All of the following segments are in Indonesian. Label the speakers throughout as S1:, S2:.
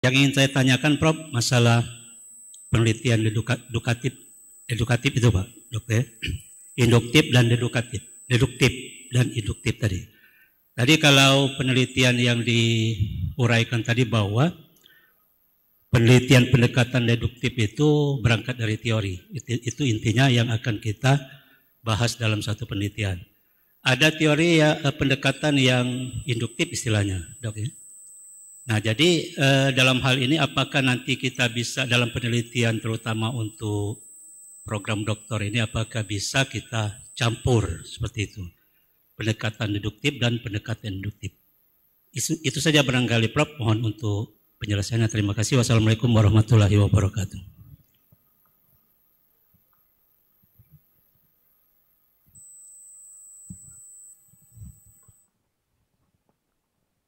S1: Yang ingin saya tanyakan, Prof, masalah penelitian eduka, edukatif, edukatif itu, Pak, dokter. Ya. Induktif dan deduktif, deduktif dan induktif tadi. Tadi kalau penelitian yang diuraikan tadi bahwa penelitian pendekatan deduktif itu berangkat dari teori. Itu, itu intinya yang akan kita bahas dalam satu penelitian. Ada teori ya eh, pendekatan yang induktif istilahnya, dok ya Nah, jadi eh, dalam hal ini apakah nanti kita bisa dalam penelitian terutama untuk program doktor ini apakah bisa kita campur seperti itu pendekatan deduktif dan pendekatan induktif. Itu, itu saja barangkali Prof. Mohon untuk penjelasannya. Terima kasih. Wassalamualaikum warahmatullahi wabarakatuh.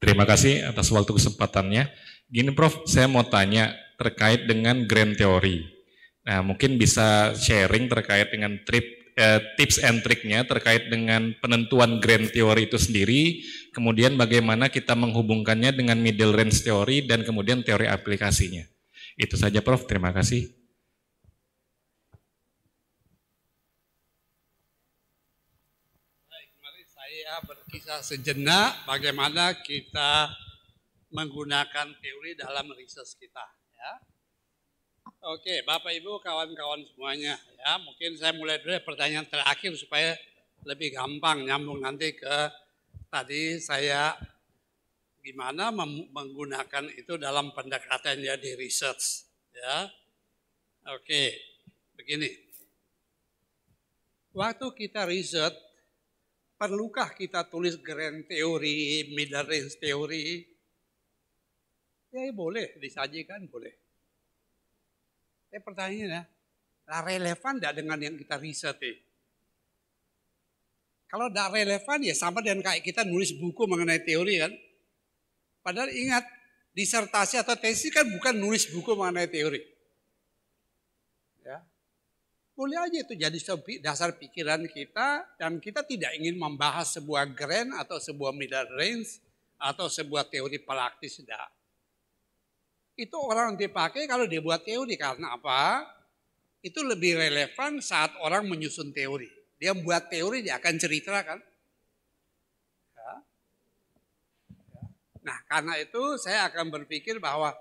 S1: Terima kasih atas waktu kesempatannya. Gini Prof, saya mau tanya terkait dengan grand theory. Nah, mungkin bisa sharing terkait dengan trip eh, tips and triknya terkait dengan penentuan grand theory itu sendiri, kemudian bagaimana kita menghubungkannya dengan middle range theory dan kemudian teori aplikasinya. Itu saja Prof, terima kasih. kita sejenak bagaimana kita menggunakan teori dalam riset kita. Ya. Oke, Bapak Ibu, kawan-kawan semuanya, ya mungkin saya mulai dari ya, pertanyaan terakhir supaya lebih gampang nyambung nanti ke tadi saya gimana menggunakan itu dalam pendekatan ya di research, ya. Oke, begini. Waktu kita riset, Perlukah kita tulis grand teori, middle range teori? Ya, ya, boleh, disajikan boleh. Tapi ya, pertanyaannya, nah, lah relevan tidak dengan yang kita riset Ya? Kalau tidak relevan ya sama dengan kayak kita nulis buku mengenai teori kan. Padahal ingat, disertasi atau tesis kan bukan nulis buku mengenai teori boleh aja itu jadi dasar pikiran kita dan kita tidak ingin membahas sebuah grand atau sebuah middle range atau sebuah teori praktis tidak. Itu orang dipakai kalau dia buat teori karena apa? Itu lebih relevan saat orang menyusun teori. Dia buat teori dia akan cerita kan. Ya. Ya. Nah karena itu saya akan berpikir bahwa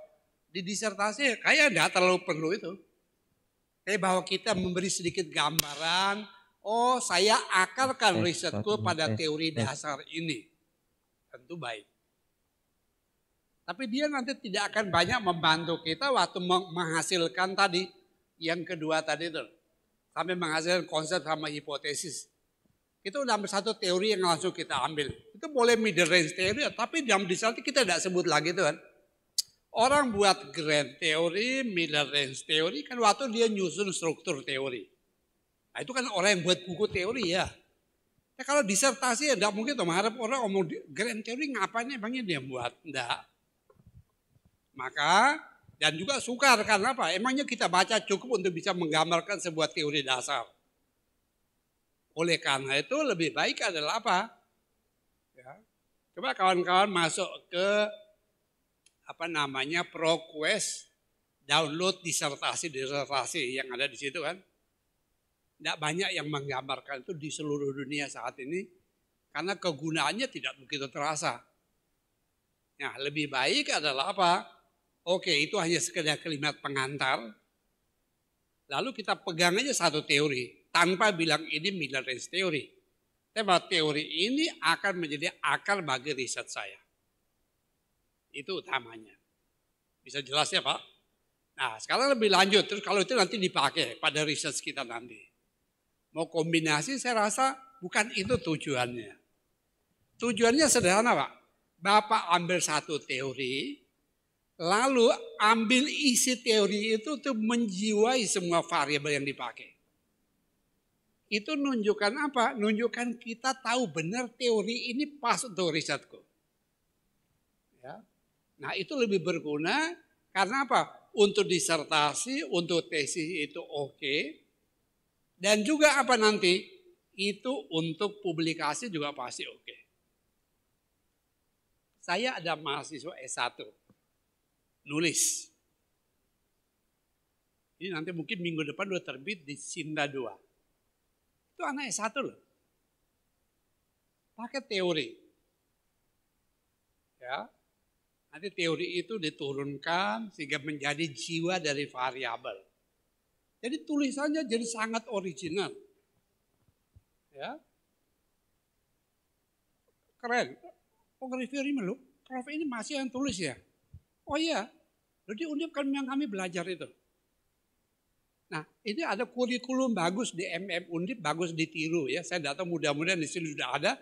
S1: di disertasi kayak tidak terlalu perlu itu. Tapi eh, bahwa kita memberi sedikit gambaran, oh saya akarkan eh, risetku pada eh, teori dasar ini. Tentu baik. Tapi dia nanti tidak akan banyak membantu kita waktu menghasilkan tadi, yang kedua tadi itu. Sampai menghasilkan konsep sama hipotesis. Kita udah ambil satu teori yang langsung kita ambil. Itu boleh middle range teori, tapi dalam di kita tidak sebut lagi itu kan. Orang buat grand teori, middle range teori, kan waktu dia nyusun struktur teori. Nah, itu kan orang yang buat buku teori ya. Nah, kalau disertasi ya enggak mungkin tuh harap orang ngomong grand teori ngapain emangnya dia buat? Enggak. Maka dan juga sukar karena apa? Emangnya kita baca cukup untuk bisa menggambarkan sebuah teori dasar. Oleh karena itu lebih baik adalah apa? Ya. Coba kawan-kawan masuk ke apa namanya ProQuest download disertasi-disertasi yang ada di situ kan. Tidak banyak yang menggambarkan itu di seluruh dunia saat ini karena kegunaannya tidak begitu terasa. Nah, lebih baik adalah apa? Oke, itu hanya sekedar kalimat pengantar. Lalu kita pegang aja satu teori tanpa bilang ini Miller range teori. Tapi teori ini akan menjadi akar bagi riset saya. Itu utamanya. Bisa jelas ya Pak? Nah sekarang lebih lanjut, terus kalau itu nanti dipakai pada riset kita nanti. Mau kombinasi saya rasa bukan itu tujuannya. Tujuannya sederhana Pak. Bapak ambil satu teori, lalu ambil isi teori itu untuk menjiwai semua variabel yang dipakai. Itu nunjukkan apa? Nunjukkan kita tahu benar teori ini pas untuk risetku. Nah itu lebih berguna karena apa? Untuk disertasi, untuk tesis itu oke. Dan juga apa nanti? Itu untuk publikasi juga pasti oke. Saya ada mahasiswa S1. Nulis. Ini nanti mungkin minggu depan udah terbit di Sinda 2. Itu anak S1 loh. Pakai teori. Ya, Nanti teori itu diturunkan sehingga menjadi jiwa dari variabel. Jadi tulisannya jadi sangat original. Ya. Keren. Oh, ini loh. Prof ini masih yang tulis ya? Oh iya. Jadi Undip kan yang kami belajar itu. Nah, ini ada kurikulum bagus di MM Undip, bagus ditiru ya. Saya datang mudah-mudahan di sini sudah ada.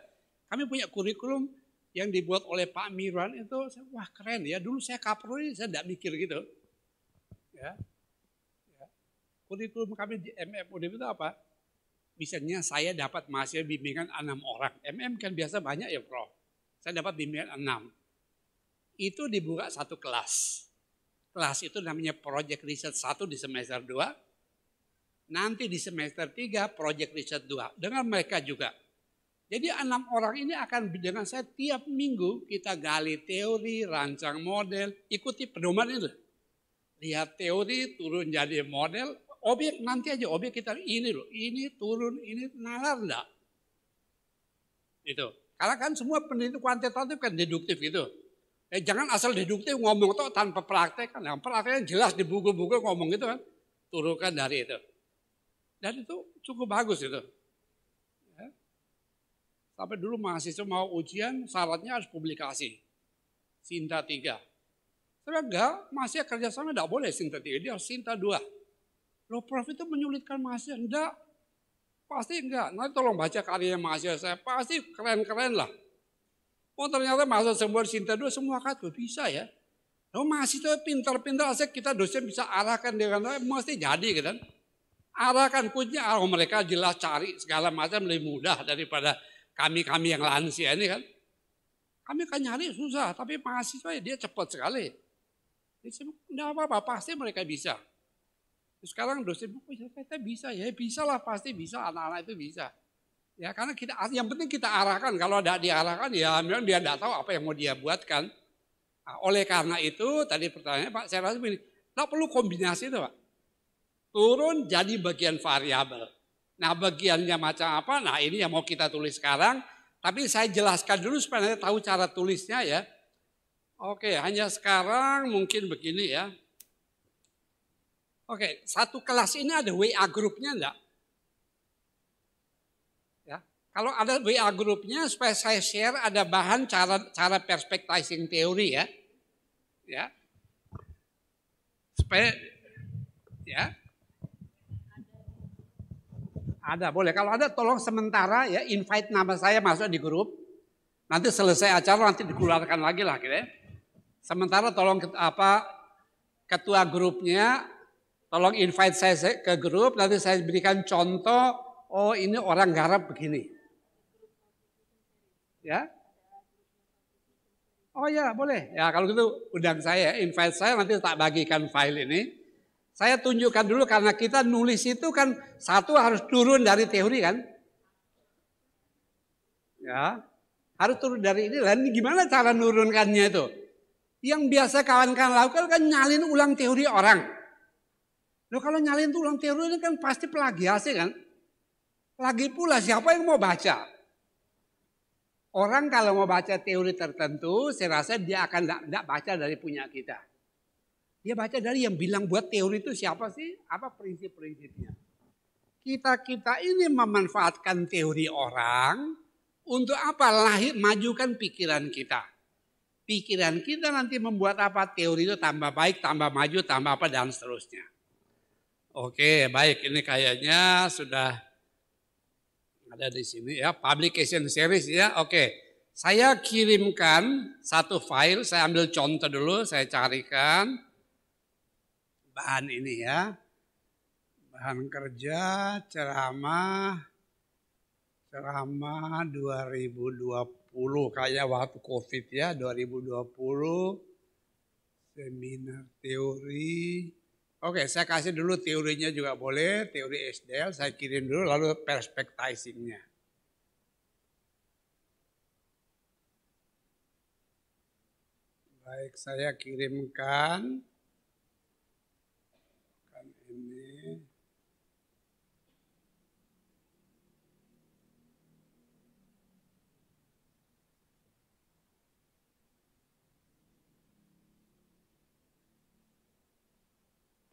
S1: Kami punya kurikulum yang dibuat oleh Pak Miran itu wah keren ya. Dulu saya kapro ini saya tidak mikir gitu. Ya. ya. Kurikulum kami di udah itu apa? Misalnya saya dapat mahasiswa bimbingan enam orang. MM kan biasa banyak ya Prof. Saya dapat bimbingan enam. Itu dibuka satu kelas. Kelas itu namanya Project research satu di semester 2. Nanti di semester 3 Project research 2. Dengan mereka juga jadi enam orang ini akan dengan saya tiap minggu kita gali teori, rancang model, ikuti pedoman itu. Lihat teori, turun jadi model, objek nanti aja objek kita ini loh, ini turun, ini nalar enggak? Itu. Karena kan semua penelitian kuantitatif kan deduktif gitu. Eh, jangan asal deduktif ngomong tuh tanpa praktek kan. Yang prakteknya jelas di buku-buku ngomong gitu kan. Turunkan dari itu. Dan itu cukup bagus itu. Tapi dulu mahasiswa mau ujian syaratnya harus publikasi. Sinta 3. Tapi enggak, mahasiswa kerjasama enggak boleh Sinta 3, dia harus Sinta 2. Loh Prof itu menyulitkan mahasiswa, enggak. Pasti enggak, nanti tolong baca karya mahasiswa saya, pasti keren-keren lah. Oh ternyata mahasiswa semua Sinta 2 semua kata, bisa ya. Loh mahasiswa pintar-pintar, saya kita dosen bisa arahkan dengan mesti jadi gitu kan. Arahkan kuncinya, arah mereka jelas cari segala macam lebih mudah daripada kami-kami yang lansia ini kan. Kami kan nyari susah, tapi mahasiswa ya dia cepat sekali. Tidak apa-apa, pasti mereka bisa. Terus sekarang dosen buku, ya kita bisa, ya bisa lah, pasti bisa, anak-anak itu bisa. Ya karena kita, yang penting kita arahkan, kalau tidak diarahkan ya memang dia tidak tahu apa yang mau dia buatkan. Nah, oleh karena itu, tadi pertanyaannya Pak, saya rasa begini, tidak perlu kombinasi itu Pak. Turun jadi bagian variabel. Nah bagiannya macam apa? Nah ini yang mau kita tulis sekarang. Tapi saya jelaskan dulu supaya nanti tahu cara tulisnya ya. Oke, hanya sekarang mungkin begini ya. Oke, satu kelas ini ada WA grupnya enggak? Ya, kalau ada WA grupnya supaya saya share ada bahan cara cara perspektizing teori ya. Ya. Supaya ya. Ada, boleh. Kalau ada tolong sementara ya invite nama saya masuk di grup. Nanti selesai acara nanti dikeluarkan lagi lah gitu Ya. Sementara tolong apa ketua grupnya tolong invite saya ke grup nanti saya berikan contoh oh ini orang garap begini. Ya. Oh ya, boleh. Ya kalau gitu undang saya, invite saya nanti tak bagikan file ini. Saya tunjukkan dulu karena kita nulis itu kan satu harus turun dari teori kan. Ya, harus turun dari ini. Dan gimana cara nurunkannya itu? Yang biasa kawan-kawan lakukan kan nyalin ulang teori orang. Loh kalau nyalin ulang teori ini kan pasti plagiasi kan. Lagi pula siapa yang mau baca? Orang kalau mau baca teori tertentu, saya rasa dia akan tidak baca dari punya kita. Dia baca dari yang bilang buat teori itu siapa sih? Apa prinsip-prinsipnya? Kita-kita ini memanfaatkan teori orang untuk apa? Lahir majukan pikiran kita. Pikiran kita nanti membuat apa? Teori itu tambah baik, tambah maju, tambah apa dan seterusnya. Oke, baik. Ini kayaknya sudah ada di sini ya, publication series ya. Oke. Saya kirimkan satu file, saya ambil contoh dulu, saya carikan bahan ini ya. Bahan kerja ceramah ceramah 2020 kayak waktu Covid ya 2020 seminar teori. Oke, saya kasih dulu teorinya juga boleh, teori SDL saya kirim dulu lalu perspektizingnya. Baik, saya kirimkan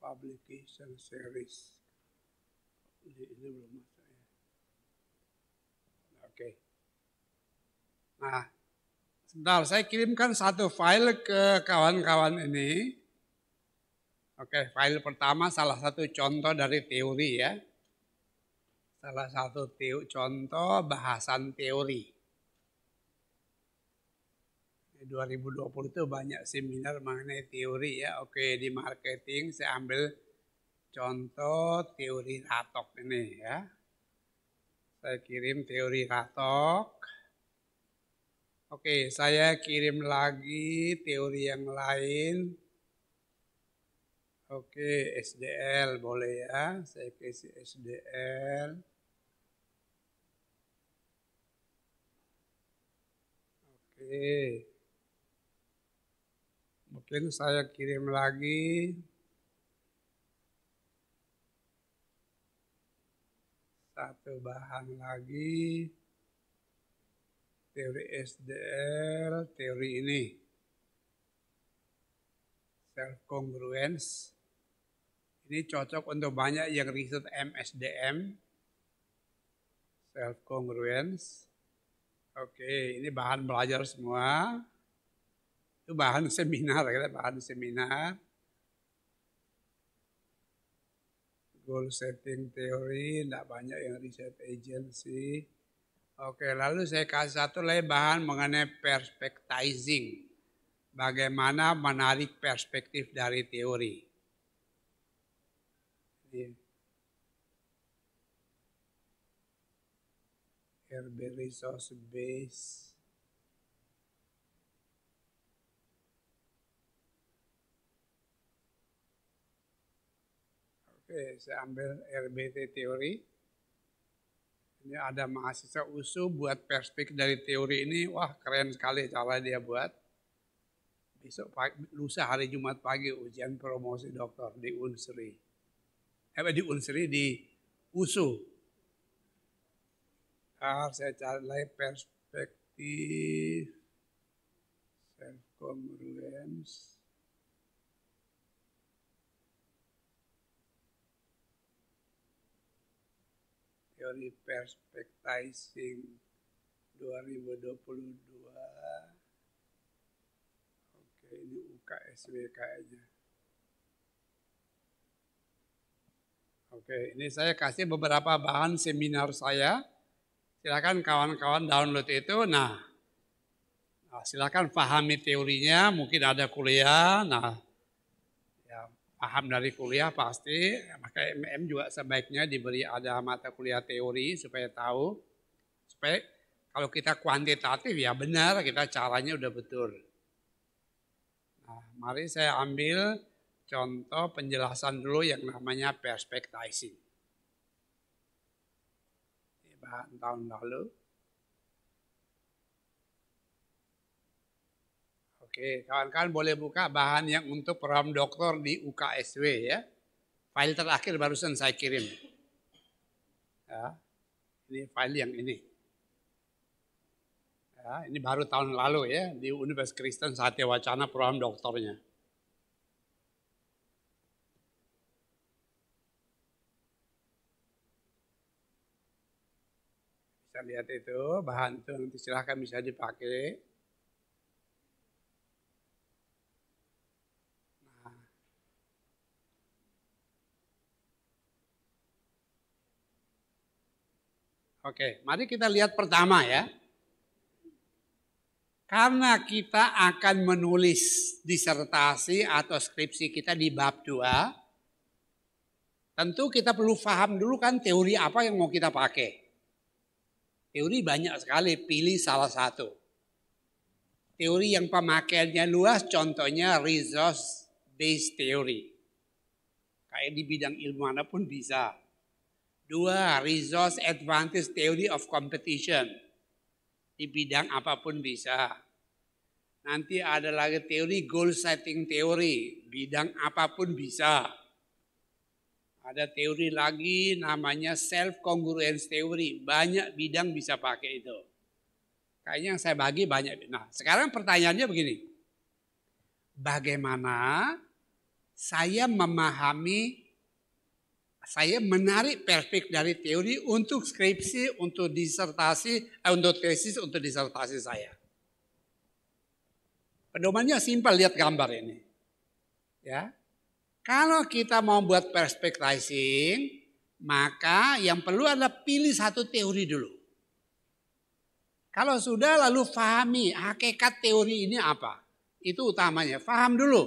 S1: publication series ini, ini belum masuk ya oke okay. nah sebentar saya kirimkan satu file ke kawan-kawan ini Oke, file pertama salah satu contoh dari teori ya. Salah satu teo, contoh bahasan teori. 2020 itu banyak seminar mengenai teori ya. Oke, di marketing saya ambil contoh teori ratok ini ya. Saya kirim teori ratok. Oke, saya kirim lagi teori yang lain Oke, SDL boleh ya. Saya kasih SDL. Oke. Mungkin saya kirim lagi. Satu bahan lagi. Teori SDL, teori ini. Self-congruence. Ini cocok untuk banyak yang riset MSDM, self congruence. Oke, ini bahan belajar semua. Itu bahan seminar, kita ya, bahan seminar. Goal setting teori, tidak banyak yang riset agency. Oke, lalu saya kasih satu lagi bahan mengenai perspektizing, Bagaimana menarik perspektif dari teori you. Iya. Herbie resource base. Oke, saya ambil RBT teori. Ini ada mahasiswa USU buat perspek dari teori ini. Wah, keren sekali cara dia buat. Besok lusa hari Jumat pagi ujian promosi dokter di Unsri apa di unsri di usu. Ah, saya cari lagi perspektif self congruence. Teori Perspektizing 2022. Oke, ini UKSWK aja. Oke, ini saya kasih beberapa bahan seminar saya. Silakan kawan-kawan download itu. Nah, nah, silakan pahami teorinya. Mungkin ada kuliah. Nah, ya, paham dari kuliah pasti. Maka MM juga sebaiknya diberi ada mata kuliah teori supaya tahu. Supaya kalau kita kuantitatif ya benar kita caranya udah betul. Nah, mari saya ambil contoh penjelasan dulu yang namanya perspektizing Bahan tahun lalu. Oke, kawan-kawan boleh buka bahan yang untuk program doktor di UKSW ya. File terakhir barusan saya kirim. Ya, ini file yang ini. Ya, ini baru tahun lalu ya di Universitas Kristen Satya Wacana program doktornya. Kita lihat itu bahan itu nanti silahkan bisa dipakai. Nah. Oke, mari kita lihat pertama ya. Karena kita akan menulis disertasi atau skripsi kita di bab 2, tentu kita perlu faham dulu kan teori apa yang mau kita pakai. Teori banyak sekali, pilih salah satu. Teori yang pemakaiannya luas contohnya resource based theory. Kayak di bidang ilmu pun bisa. Dua, resource advantage theory of competition. Di bidang apapun bisa. Nanti ada lagi teori goal setting theory, bidang apapun bisa ada teori lagi namanya self congruence theory. Banyak bidang bisa pakai itu. Kayaknya yang saya bagi banyak. Nah, sekarang pertanyaannya begini. Bagaimana saya memahami saya menarik perfect dari teori untuk skripsi, untuk disertasi, eh, untuk tesis, untuk disertasi saya. Pedomannya simpel, lihat gambar ini. Ya, kalau kita mau buat perspektifing, maka yang perlu adalah pilih satu teori dulu. Kalau sudah lalu fahami hakikat teori ini apa. Itu utamanya, faham dulu.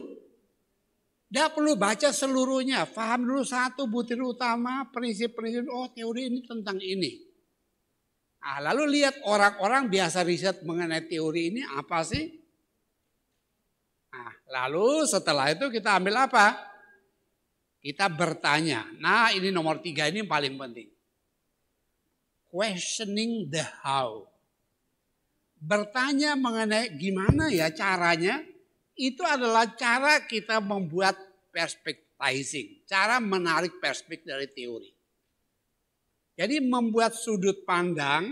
S1: Tidak perlu baca seluruhnya, faham dulu satu butir utama, prinsip-prinsip, oh teori ini tentang ini. Nah, lalu lihat orang-orang biasa riset mengenai teori ini apa sih? Nah, lalu setelah itu kita ambil apa? Kita bertanya. Nah ini nomor tiga ini paling penting. Questioning the how. Bertanya mengenai gimana ya caranya. Itu adalah cara kita membuat perspektizing, Cara menarik perspektif dari teori. Jadi membuat sudut pandang,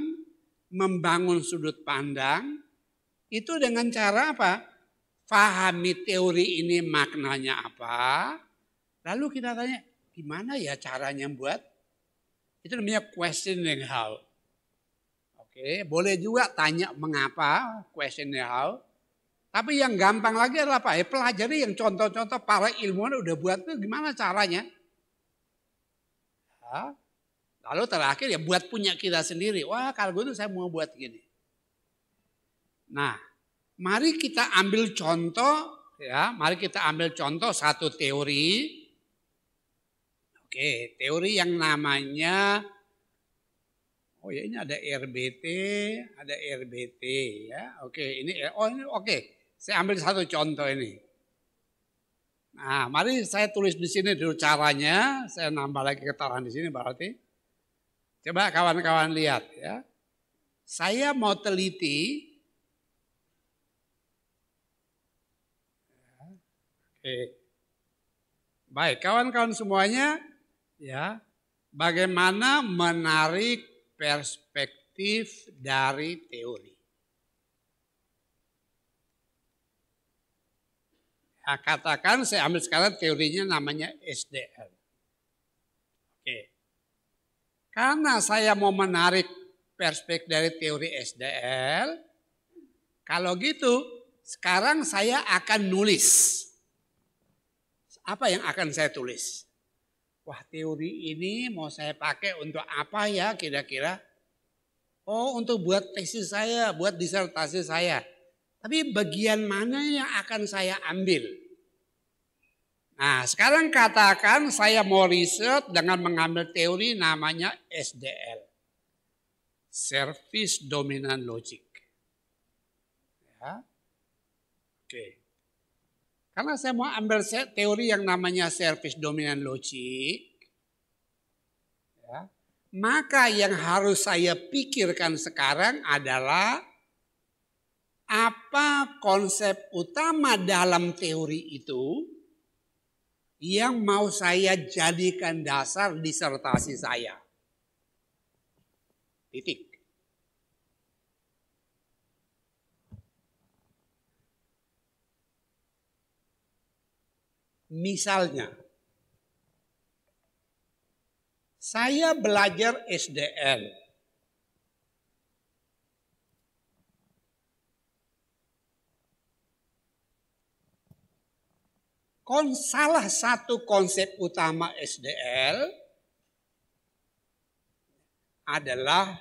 S1: membangun sudut pandang, itu dengan cara apa? Fahami teori ini maknanya apa, Lalu kita tanya, gimana ya caranya buat? Itu namanya questioning how. Oke, boleh juga tanya mengapa, questioning how. Tapi yang gampang lagi adalah apa? Ya pelajari yang contoh-contoh para ilmuwan udah buat tuh gimana caranya. Hah? Lalu terakhir ya buat punya kita sendiri. Wah kalau gue gitu saya mau buat gini. Nah mari kita ambil contoh ya. Mari kita ambil contoh satu teori Oke, teori yang namanya Oh ya ini ada RBT, ada RBT ya. Oke, ini oh ini oke. Saya ambil satu contoh ini. Nah, mari saya tulis di sini dulu caranya. Saya nambah lagi keterangan di sini berarti. Coba kawan-kawan lihat ya. Saya mau teliti Oke. Baik, kawan-kawan semuanya ya bagaimana menarik perspektif dari teori. ya, katakan saya ambil sekarang teorinya namanya SDL. Oke. Karena saya mau menarik perspektif dari teori SDL, kalau gitu sekarang saya akan nulis. Apa yang akan saya tulis? wah teori ini mau saya pakai untuk apa ya kira-kira? Oh untuk buat tesis saya, buat disertasi saya. Tapi bagian mana yang akan saya ambil? Nah sekarang katakan saya mau riset dengan mengambil teori namanya SDL. Service Dominant Logic. Ya. Oke. Okay. Karena saya mau ambil teori yang namanya service dominant logic, ya, maka yang harus saya pikirkan sekarang adalah apa konsep utama dalam teori itu yang mau saya jadikan dasar disertasi saya. Titik. Misalnya, saya belajar SDL. Kon salah satu konsep utama SDL adalah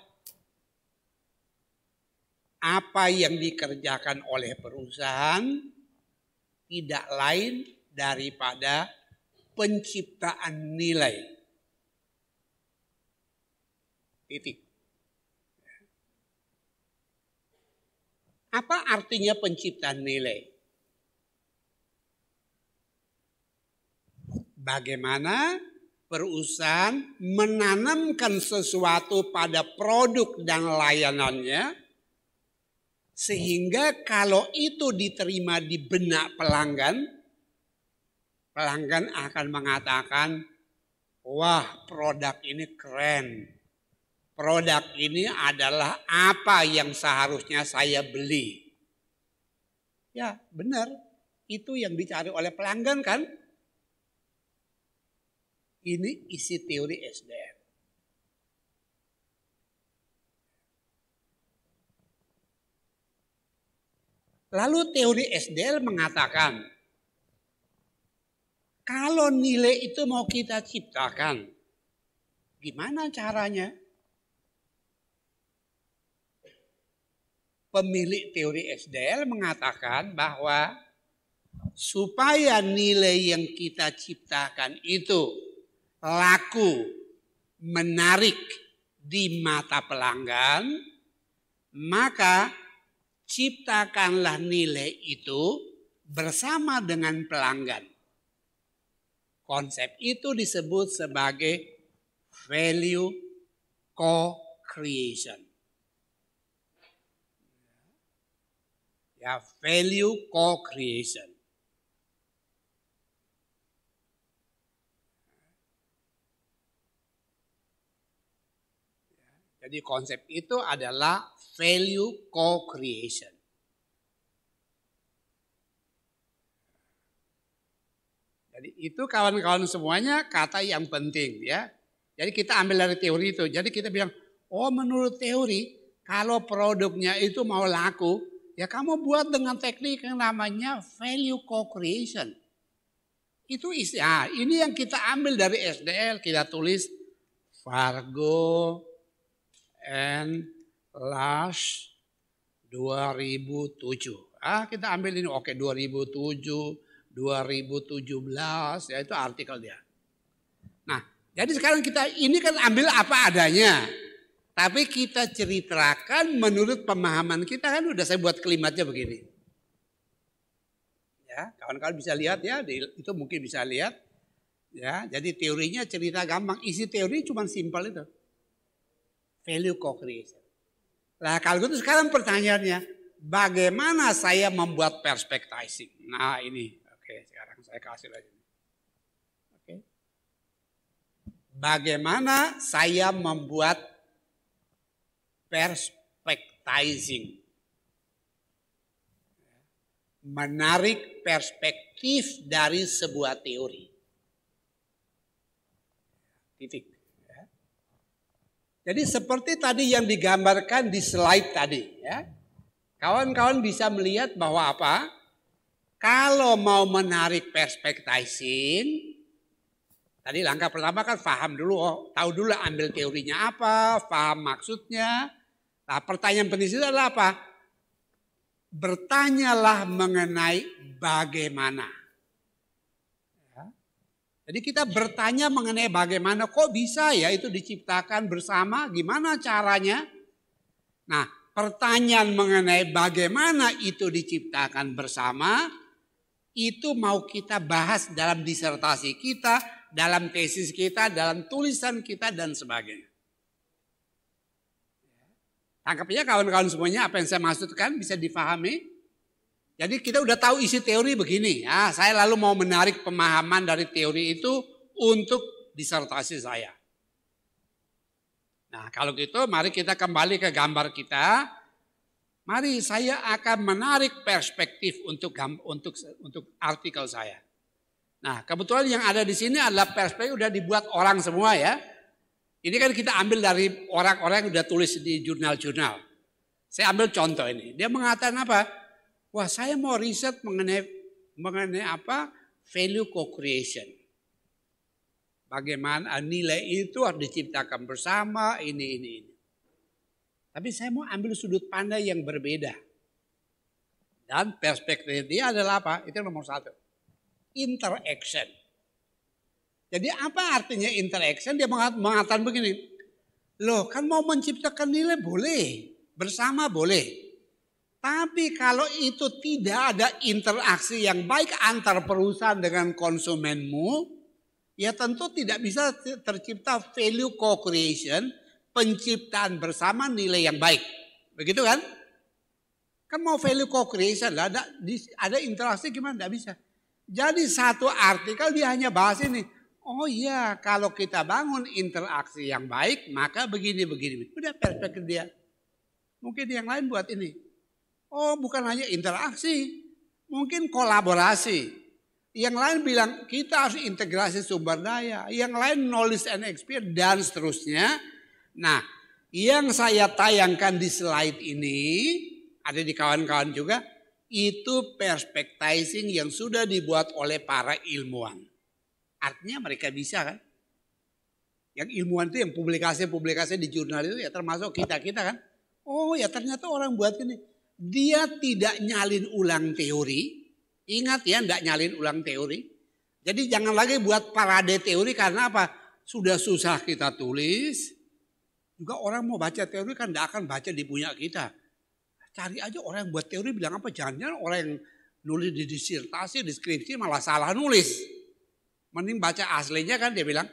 S1: apa yang dikerjakan oleh perusahaan tidak lain daripada penciptaan nilai. Titik. Apa artinya penciptaan nilai? Bagaimana perusahaan menanamkan sesuatu pada produk dan layanannya sehingga kalau itu diterima di benak pelanggan pelanggan akan mengatakan, wah produk ini keren. Produk ini adalah apa yang seharusnya saya beli. Ya benar, itu yang dicari oleh pelanggan kan. Ini isi teori SDM. Lalu teori SDL mengatakan kalau nilai itu mau kita ciptakan, gimana caranya? Pemilik teori SDL mengatakan bahwa supaya nilai yang kita ciptakan itu laku, menarik di mata pelanggan, maka ciptakanlah nilai itu bersama dengan pelanggan konsep itu disebut sebagai value co-creation. Ya, value co-creation. Jadi konsep itu adalah value co-creation. Jadi itu kawan-kawan semuanya kata yang penting ya. Jadi kita ambil dari teori itu. Jadi kita bilang, oh menurut teori kalau produknya itu mau laku, ya kamu buat dengan teknik yang namanya value co-creation. Itu isi, ah, ya, ini yang kita ambil dari SDL, kita tulis Fargo and Lush 2007. Ah, kita ambil ini, oke 2007, 2017 ya itu artikel dia. Nah, jadi sekarang kita ini kan ambil apa adanya. Tapi kita ceritakan menurut pemahaman kita kan udah saya buat kelimatnya begini. Ya, kawan-kawan bisa lihat ya, itu mungkin bisa lihat. Ya, jadi teorinya cerita gampang, isi teori cuma simpel itu. Value co-creation. Nah, kalau gitu sekarang pertanyaannya, bagaimana saya membuat perspektasi? Nah, ini Oke, sekarang saya kasih lagi. Oke. Bagaimana saya membuat perspektizing? Menarik perspektif dari sebuah teori. Titik. Ya. Jadi seperti tadi yang digambarkan di slide tadi ya. Kawan-kawan bisa melihat bahwa apa? Kalau mau menarik perspektifin, tadi langkah pertama kan paham dulu, oh, tahu dulu ambil teorinya apa, paham maksudnya. Nah pertanyaan penting adalah apa? Bertanyalah mengenai bagaimana. Ya. Jadi kita bertanya mengenai bagaimana kok bisa ya itu diciptakan bersama, gimana caranya? Nah, pertanyaan mengenai bagaimana itu diciptakan bersama itu mau kita bahas dalam disertasi kita, dalam tesis kita, dalam tulisan kita dan sebagainya. Tangkapnya kawan-kawan semuanya apa yang saya maksudkan bisa difahami. Jadi kita udah tahu isi teori begini. Ya, saya lalu mau menarik pemahaman dari teori itu untuk disertasi saya. Nah kalau gitu mari kita kembali ke gambar kita. Mari saya akan menarik perspektif untuk untuk untuk artikel saya. Nah, kebetulan yang ada di sini adalah perspektif sudah dibuat orang semua ya. Ini kan kita ambil dari orang-orang yang sudah tulis di jurnal-jurnal. Saya ambil contoh ini. Dia mengatakan apa? Wah, saya mau riset mengenai mengenai apa? Value co-creation. Bagaimana nilai itu harus diciptakan bersama ini ini ini. Tapi saya mau ambil sudut pandang yang berbeda. Dan perspektif dia adalah apa? Itu nomor satu. Interaction. Jadi apa artinya interaction? Dia mengatakan begini. Loh kan mau menciptakan nilai boleh. Bersama boleh. Tapi kalau itu tidak ada interaksi yang baik antar perusahaan dengan konsumenmu. Ya tentu tidak bisa tercipta value co-creation penciptaan bersama nilai yang baik. Begitu kan? Kan mau value co-creation ada, ada interaksi gimana? Tidak bisa. Jadi satu artikel dia hanya bahas ini. Oh iya, kalau kita bangun interaksi yang baik, maka begini-begini. Udah perspektif dia. Mungkin yang lain buat ini. Oh bukan hanya interaksi, mungkin kolaborasi. Yang lain bilang kita harus integrasi sumber daya. Yang lain knowledge and experience dan seterusnya Nah, yang saya tayangkan di slide ini, ada di kawan-kawan juga, itu perspektizing yang sudah dibuat oleh para ilmuwan. Artinya mereka bisa kan? Yang ilmuwan itu yang publikasi-publikasi di jurnal itu ya termasuk kita-kita kan? Oh ya ternyata orang buat ini. Dia tidak nyalin ulang teori. Ingat ya, tidak nyalin ulang teori. Jadi jangan lagi buat parade teori karena apa? Sudah susah kita tulis, juga orang mau baca teori kan tidak akan baca di punya kita. Cari aja orang yang buat teori bilang apa. Jangan-jangan orang yang nulis di disertasi, di malah salah nulis. Mending baca aslinya kan dia bilang.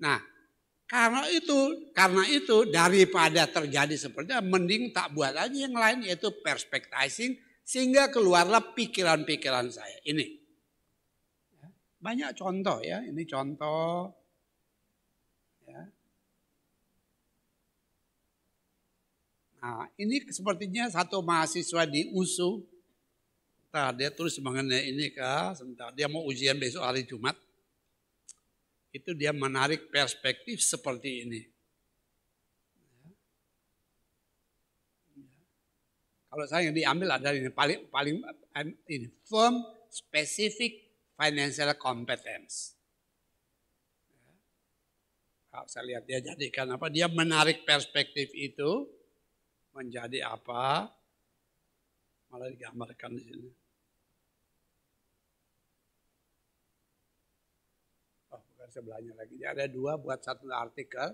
S1: Nah karena itu, karena itu daripada terjadi sepertinya mending tak buat aja yang lain yaitu perspektizing sehingga keluarlah pikiran-pikiran saya. Ini banyak contoh ya, ini contoh Nah, ini sepertinya satu mahasiswa di USU. Nah, dia terus mengenai ini kak, sebentar, dia mau ujian besok hari Jumat. Itu dia menarik perspektif seperti ini. Kalau saya yang diambil adalah ini paling paling eh, ini firm specific financial competence. Kalau saya lihat dia jadikan apa dia menarik perspektif itu menjadi apa? Malah digambarkan di sini. Oh, bukan sebelahnya lagi. Jadi ada dua buat satu artikel.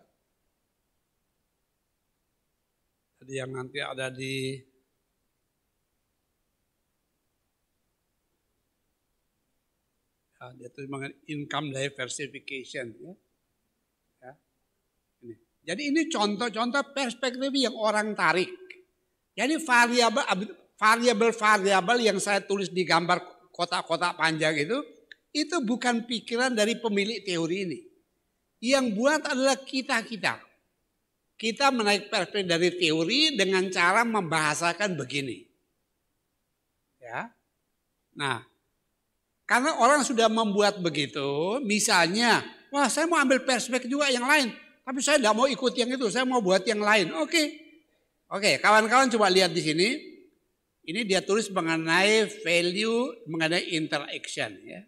S1: Jadi yang nanti ada di ya, dia mengenai income diversification ya jadi ini contoh-contoh perspektif yang orang tarik. Jadi variabel variabel yang saya tulis di gambar kotak-kotak panjang itu itu bukan pikiran dari pemilik teori ini. Yang buat adalah kita-kita. Kita menaik perspektif dari teori dengan cara membahasakan begini. Ya. Nah, karena orang sudah membuat begitu, misalnya, wah saya mau ambil perspektif juga yang lain tapi saya tidak mau ikut yang itu, saya mau buat yang lain. Oke. Okay. Oke, okay, kawan-kawan coba lihat di sini. Ini dia tulis mengenai value, mengenai interaction ya.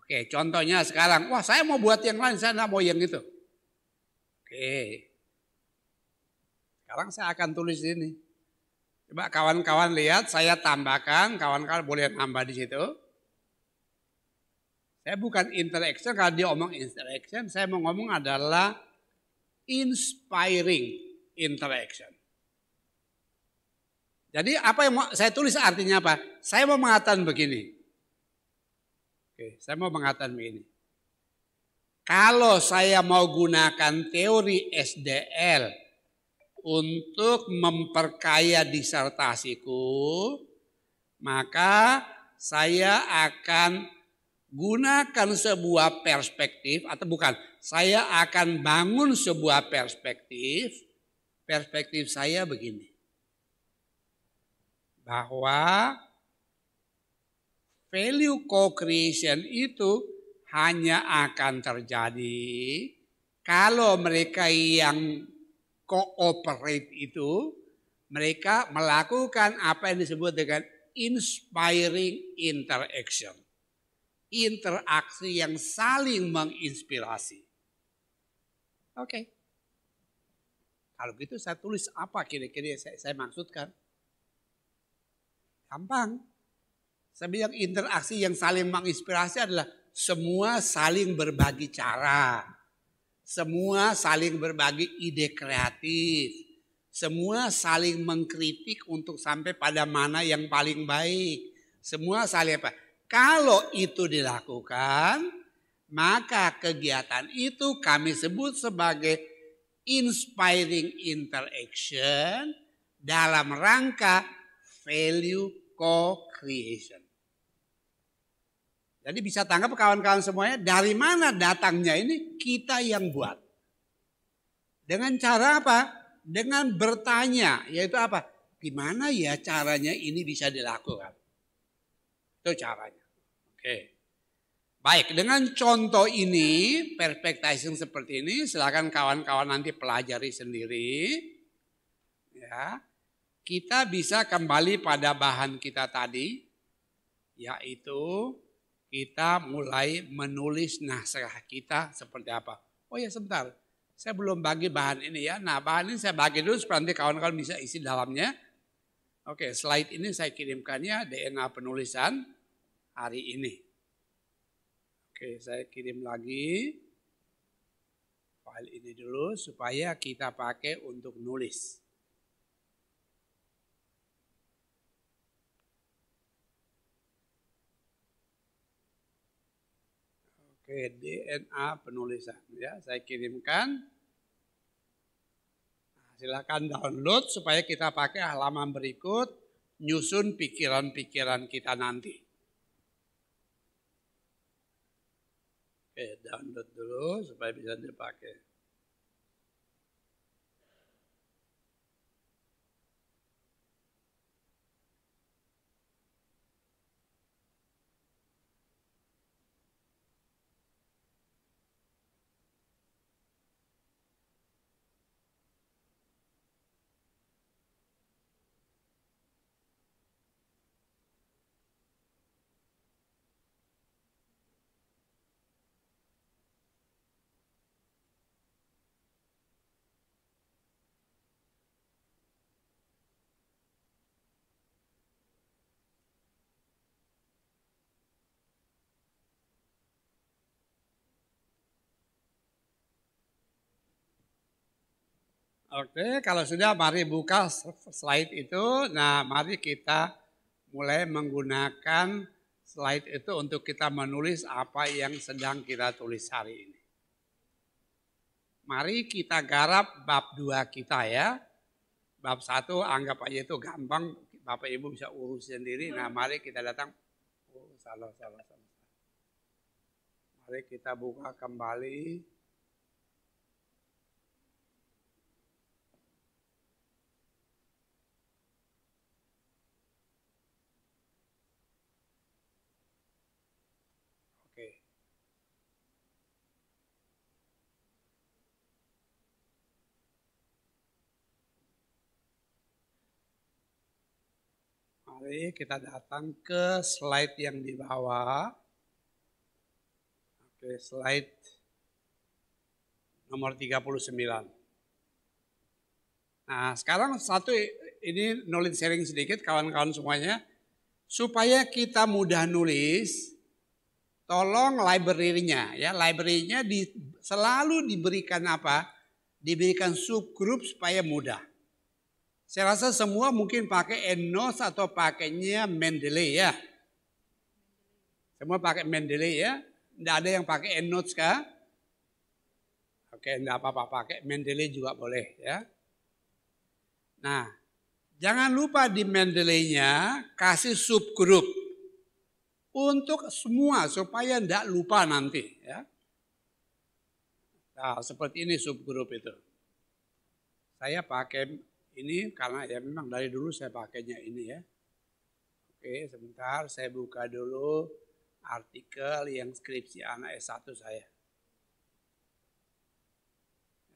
S1: Oke, okay, contohnya sekarang, wah saya mau buat yang lain, saya tidak mau yang itu. Oke. Sekarang saya akan tulis di sini. Coba kawan-kawan lihat, saya tambahkan, kawan-kawan boleh tambah di situ. Saya bukan interaction, kalau dia omong interaction, saya mau ngomong adalah inspiring interaction. Jadi apa yang mau, saya tulis artinya apa? Saya mau mengatakan begini. Oke, saya mau mengatakan begini. Kalau saya mau gunakan teori SDL untuk memperkaya disertasiku, maka saya akan gunakan sebuah perspektif atau bukan, saya akan bangun sebuah perspektif. Perspektif saya begini. Bahwa value co-creation itu hanya akan terjadi kalau mereka yang cooperate itu mereka melakukan apa yang disebut dengan inspiring interaction. Interaksi yang saling menginspirasi. Oke. Okay. Kalau gitu saya tulis apa kira-kira saya, saya maksudkan? Gampang. Saya bilang interaksi yang saling menginspirasi adalah semua saling berbagi cara. Semua saling berbagi ide kreatif. Semua saling mengkritik untuk sampai pada mana yang paling baik. Semua saling apa? Kalau itu dilakukan, maka kegiatan itu kami sebut sebagai inspiring interaction dalam rangka value co-creation. Jadi bisa tanggap kawan-kawan semuanya dari mana datangnya ini kita yang buat. Dengan cara apa? Dengan bertanya, yaitu apa? Gimana ya caranya ini bisa dilakukan? Itu caranya. Oke. Okay. Baik, dengan contoh ini, perfectizing seperti ini, silahkan kawan-kawan nanti pelajari sendiri. Ya, kita bisa kembali pada bahan kita tadi, yaitu kita mulai menulis naskah kita seperti apa. Oh ya sebentar, saya belum bagi bahan ini ya. Nah bahan ini saya bagi dulu supaya nanti kawan-kawan bisa isi dalamnya. Oke, slide ini saya kirimkannya DNA penulisan hari ini. Oke, saya kirim lagi file ini dulu supaya kita pakai untuk nulis. Oke, DNA penulisan ya, saya kirimkan. Nah, silakan download supaya kita pakai halaman berikut nyusun pikiran-pikiran kita nanti. Oke, download dulu supaya bisa dipakai. Oke, kalau sudah mari buka slide itu. Nah, mari kita mulai menggunakan slide itu untuk kita menulis apa yang sedang kita tulis hari ini. Mari kita garap bab dua kita ya. Bab satu anggap aja itu gampang, Bapak Ibu bisa urus sendiri. Nah, mari kita datang. Oh, salah, salah, salah. Mari kita buka kembali. Mari kita datang ke slide yang di bawah. Oke, slide nomor 39. Nah, sekarang satu ini knowledge sharing sedikit kawan-kawan semuanya. Supaya kita mudah nulis, tolong library-nya ya, library-nya di, selalu diberikan apa? Diberikan subgroup supaya mudah. Saya rasa semua mungkin pakai Enos atau pakainya Mendeley ya. Semua pakai Mendeley ya. Tidak ada yang pakai Enos kah? Oke, tidak apa-apa pakai Mendeley juga boleh ya. Nah, jangan lupa di Mendeley-nya kasih subgrup untuk semua supaya tidak lupa nanti ya. Nah, seperti ini subgrup itu. Saya pakai ini karena ya memang dari dulu saya pakainya ini ya. Oke, sebentar saya buka dulu artikel yang skripsi anak S1 saya.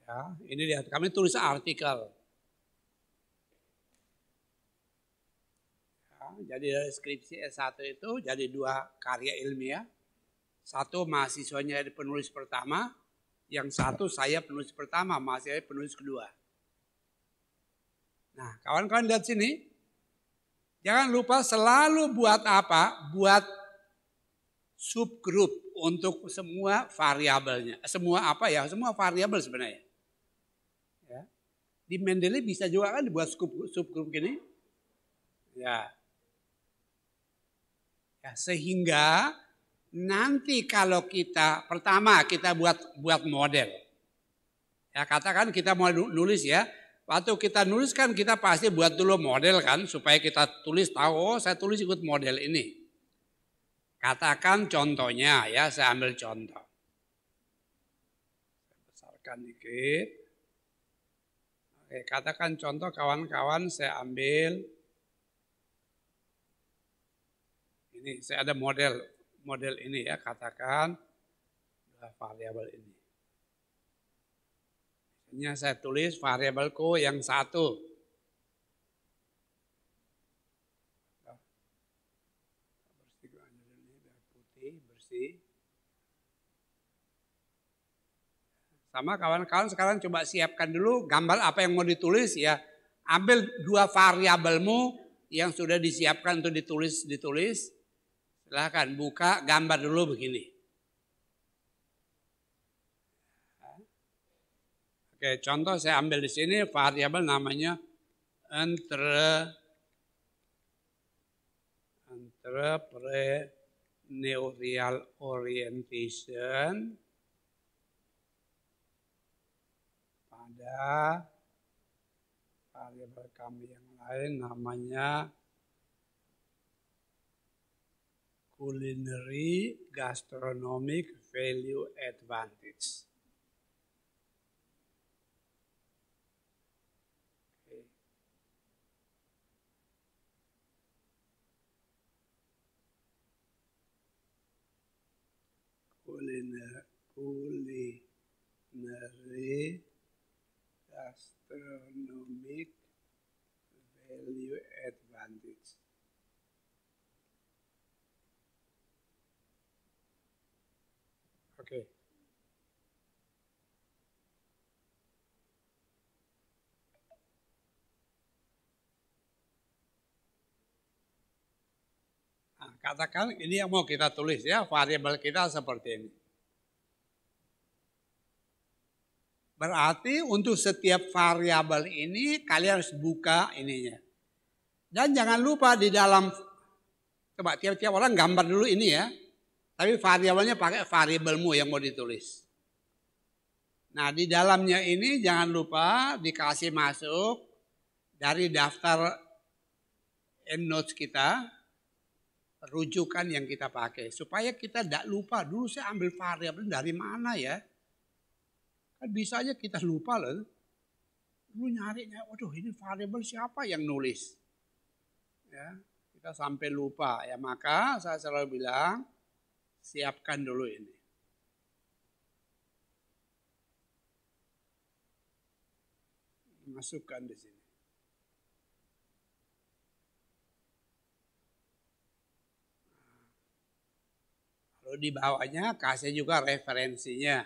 S1: Ya, ini lihat kami tulis artikel. Ya, jadi dari skripsi S1 itu jadi dua karya ilmiah. Satu mahasiswanya penulis pertama, yang satu saya penulis pertama, mahasiswa penulis kedua. Nah, kawan-kawan lihat sini. Jangan lupa selalu buat apa? Buat subgroup untuk semua variabelnya. Semua apa ya? Semua variabel sebenarnya. Ya. Di Mendeley bisa juga kan dibuat subgroup, subgroup gini. Ya. ya. Sehingga nanti kalau kita pertama kita buat buat model. Ya katakan kita mau nulis ya Waktu kita nuliskan kita pasti buat dulu model kan supaya kita tulis tahu oh, saya tulis ikut model ini. Katakan contohnya ya saya ambil contoh. Saya besarkan dikit. Oke, katakan contoh kawan-kawan saya ambil ini saya ada model model ini ya katakan variabel ini. Artinya saya tulis variabelku yang satu. Sama kawan-kawan sekarang coba siapkan dulu gambar apa yang mau ditulis ya. Ambil dua variabelmu yang sudah disiapkan untuk ditulis ditulis. Silahkan buka gambar dulu begini. Oke, contoh saya ambil di sini variabel namanya entre entrepreneurial orientation pada variabel kami yang lain namanya culinary gastronomic value advantage. the re, astronomical value at Katakan ini yang mau kita tulis ya, variabel kita seperti ini. Berarti untuk setiap variabel ini kalian harus buka ininya. Dan jangan lupa di dalam coba tiap-tiap orang gambar dulu ini ya. Tapi variabelnya pakai variabelmu yang mau ditulis. Nah, di dalamnya ini jangan lupa dikasih masuk dari daftar endnotes kita rujukan yang kita pakai supaya kita tidak lupa dulu saya ambil variabel dari mana ya kan bisa aja kita lupa loh lu nyarinya waduh ini variabel siapa yang nulis ya kita sampai lupa ya maka saya selalu bilang siapkan dulu ini masukkan di sini di bawahnya kasih juga referensinya.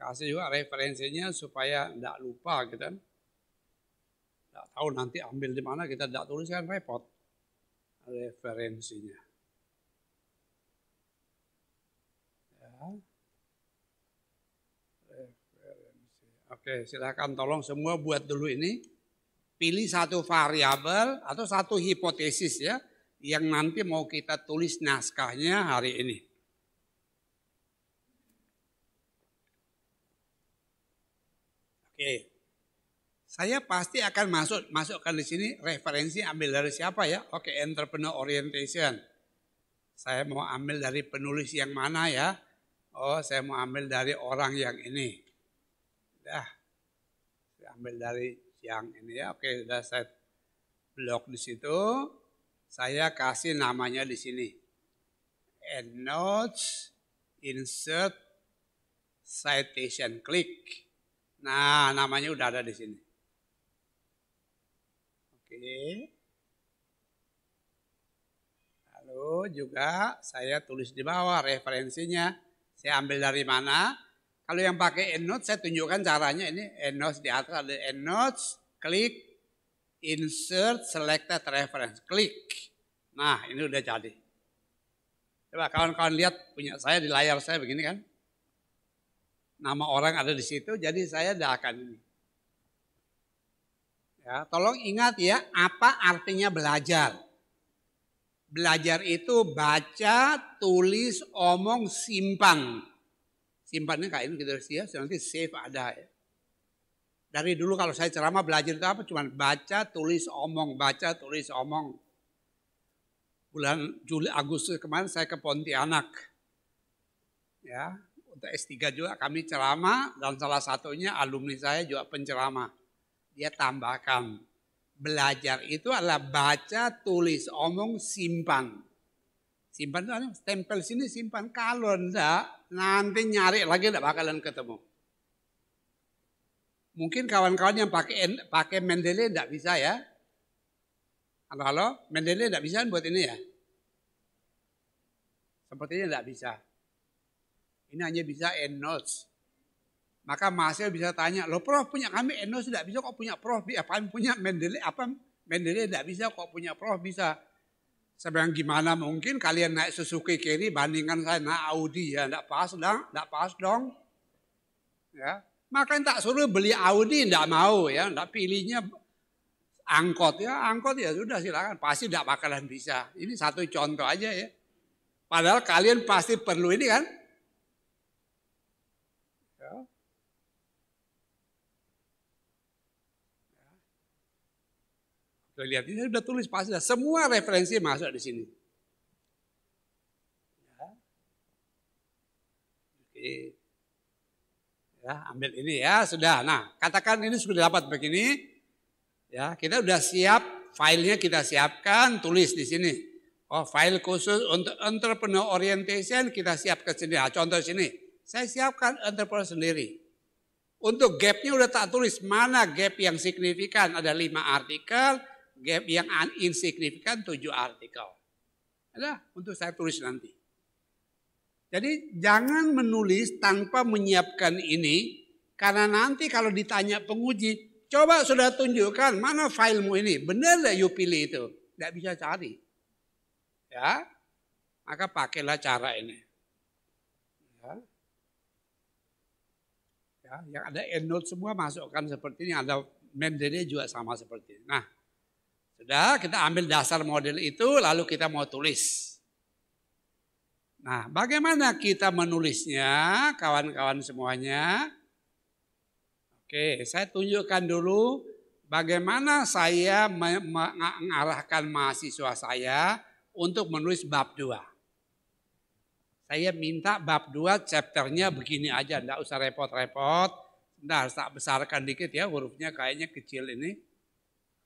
S1: Kasih juga referensinya supaya tidak lupa gitu kan. Tidak tahu nanti ambil di mana kita tidak tulis kan repot referensinya. Ya. Oke, silahkan tolong semua buat dulu ini. Pilih satu variabel atau satu hipotesis ya yang nanti mau kita tulis naskahnya hari ini. Oke. Saya pasti akan masuk masukkan di sini referensi ambil dari siapa ya? Oke, entrepreneur orientation. Saya mau ambil dari penulis yang mana ya? Oh, saya mau ambil dari orang yang ini. Dah. Saya ambil dari yang ini ya. Oke, sudah saya blok di situ. Saya kasih namanya di sini. End notes, insert, citation, klik. Nah, namanya udah ada di sini. Oke. Lalu juga saya tulis di bawah referensinya. Saya ambil dari mana. Kalau yang pakai EndNote saya tunjukkan caranya ini EndNote di atas ada EndNote, klik insert selected reference, klik. Nah, ini udah jadi. Coba kawan-kawan lihat punya saya di layar saya begini kan. Nama orang ada di situ, jadi saya akan ini. Ya, tolong ingat ya, apa artinya belajar? Belajar itu baca, tulis, omong, simpan. Simpannya kayak ini gitu ya, nanti save ada ya. Dari dulu kalau saya ceramah belajar itu apa? Cuman baca, tulis, omong, baca, tulis, omong. Bulan Juli Agustus kemarin saya ke Pontianak. Ya, untuk S3 juga kami ceramah dan salah satunya alumni saya juga penceramah. Dia tambahkan, belajar itu adalah baca, tulis, omong, simpan. Simpan itu tempel sini simpan. Kalau enggak, nanti nyari lagi enggak bakalan ketemu. Mungkin kawan-kawan yang pakai pakai Mendeley tidak bisa ya. Halo, halo, Mendeley tidak bisa kan buat ini ya. Sepertinya tidak bisa. Ini hanya bisa endnotes. Maka mahasiswa bisa tanya, lo prof punya kami endnotes tidak bisa kok punya prof, apa punya Mendeley, apa Mendeley tidak bisa kok punya prof bisa. Saya gimana mungkin kalian naik Suzuki kiri bandingkan saya naik Audi ya, tidak pas dong, tidak pas dong. Ya, Makanya tak suruh beli Audi, tidak mau ya, tidak pilihnya angkot ya, angkot ya sudah silakan, pasti tidak bakalan bisa. Ini satu contoh aja ya. Padahal kalian pasti perlu ini kan? Ya. ya. lihat ini sudah tulis pasti sudah. semua referensi masuk di sini. Ya. Oke. Ya, ambil ini ya, sudah. Nah, katakan ini sudah dapat begini. Ya, kita sudah siap, filenya kita siapkan, tulis di sini. Oh, file khusus untuk entrepreneur orientation kita siap ke sini. Nah, contoh sini, saya siapkan entrepreneur sendiri. Untuk gapnya udah tak tulis, mana gap yang signifikan. Ada lima artikel, gap yang insignifikan tujuh artikel. Ada, untuk saya tulis nanti. Jadi jangan menulis tanpa menyiapkan ini, karena nanti kalau ditanya penguji, coba sudah tunjukkan mana filemu ini, benar nggak you pilih itu? tidak bisa cari. Ya, maka pakailah cara ini. Ya. Ya, yang ada endnote semua masukkan seperti ini, ada mendirinya juga sama seperti ini. Nah, sudah kita ambil dasar model itu, lalu kita mau tulis. Nah, bagaimana kita menulisnya, kawan-kawan semuanya? Oke, saya tunjukkan dulu bagaimana saya mengarahkan mahasiswa saya untuk menulis bab 2. Saya minta bab 2 chapternya begini aja, enggak usah repot-repot. Nah, tak besarkan dikit ya, hurufnya kayaknya kecil ini.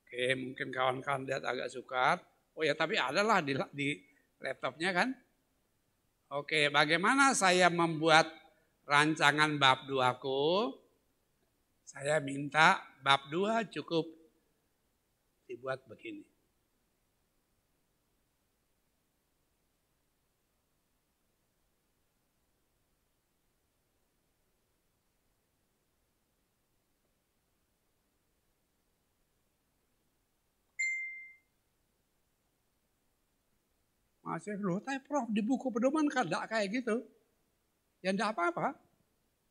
S1: Oke, mungkin kawan-kawan lihat agak sukar. Oh ya, tapi adalah di, di laptopnya kan. Oke, bagaimana saya membuat rancangan bab 2 ku? Saya minta bab 2 cukup dibuat begini. Masih loh, tapi Prof di buku pedoman kan tidak kayak gitu. Ya tidak apa-apa.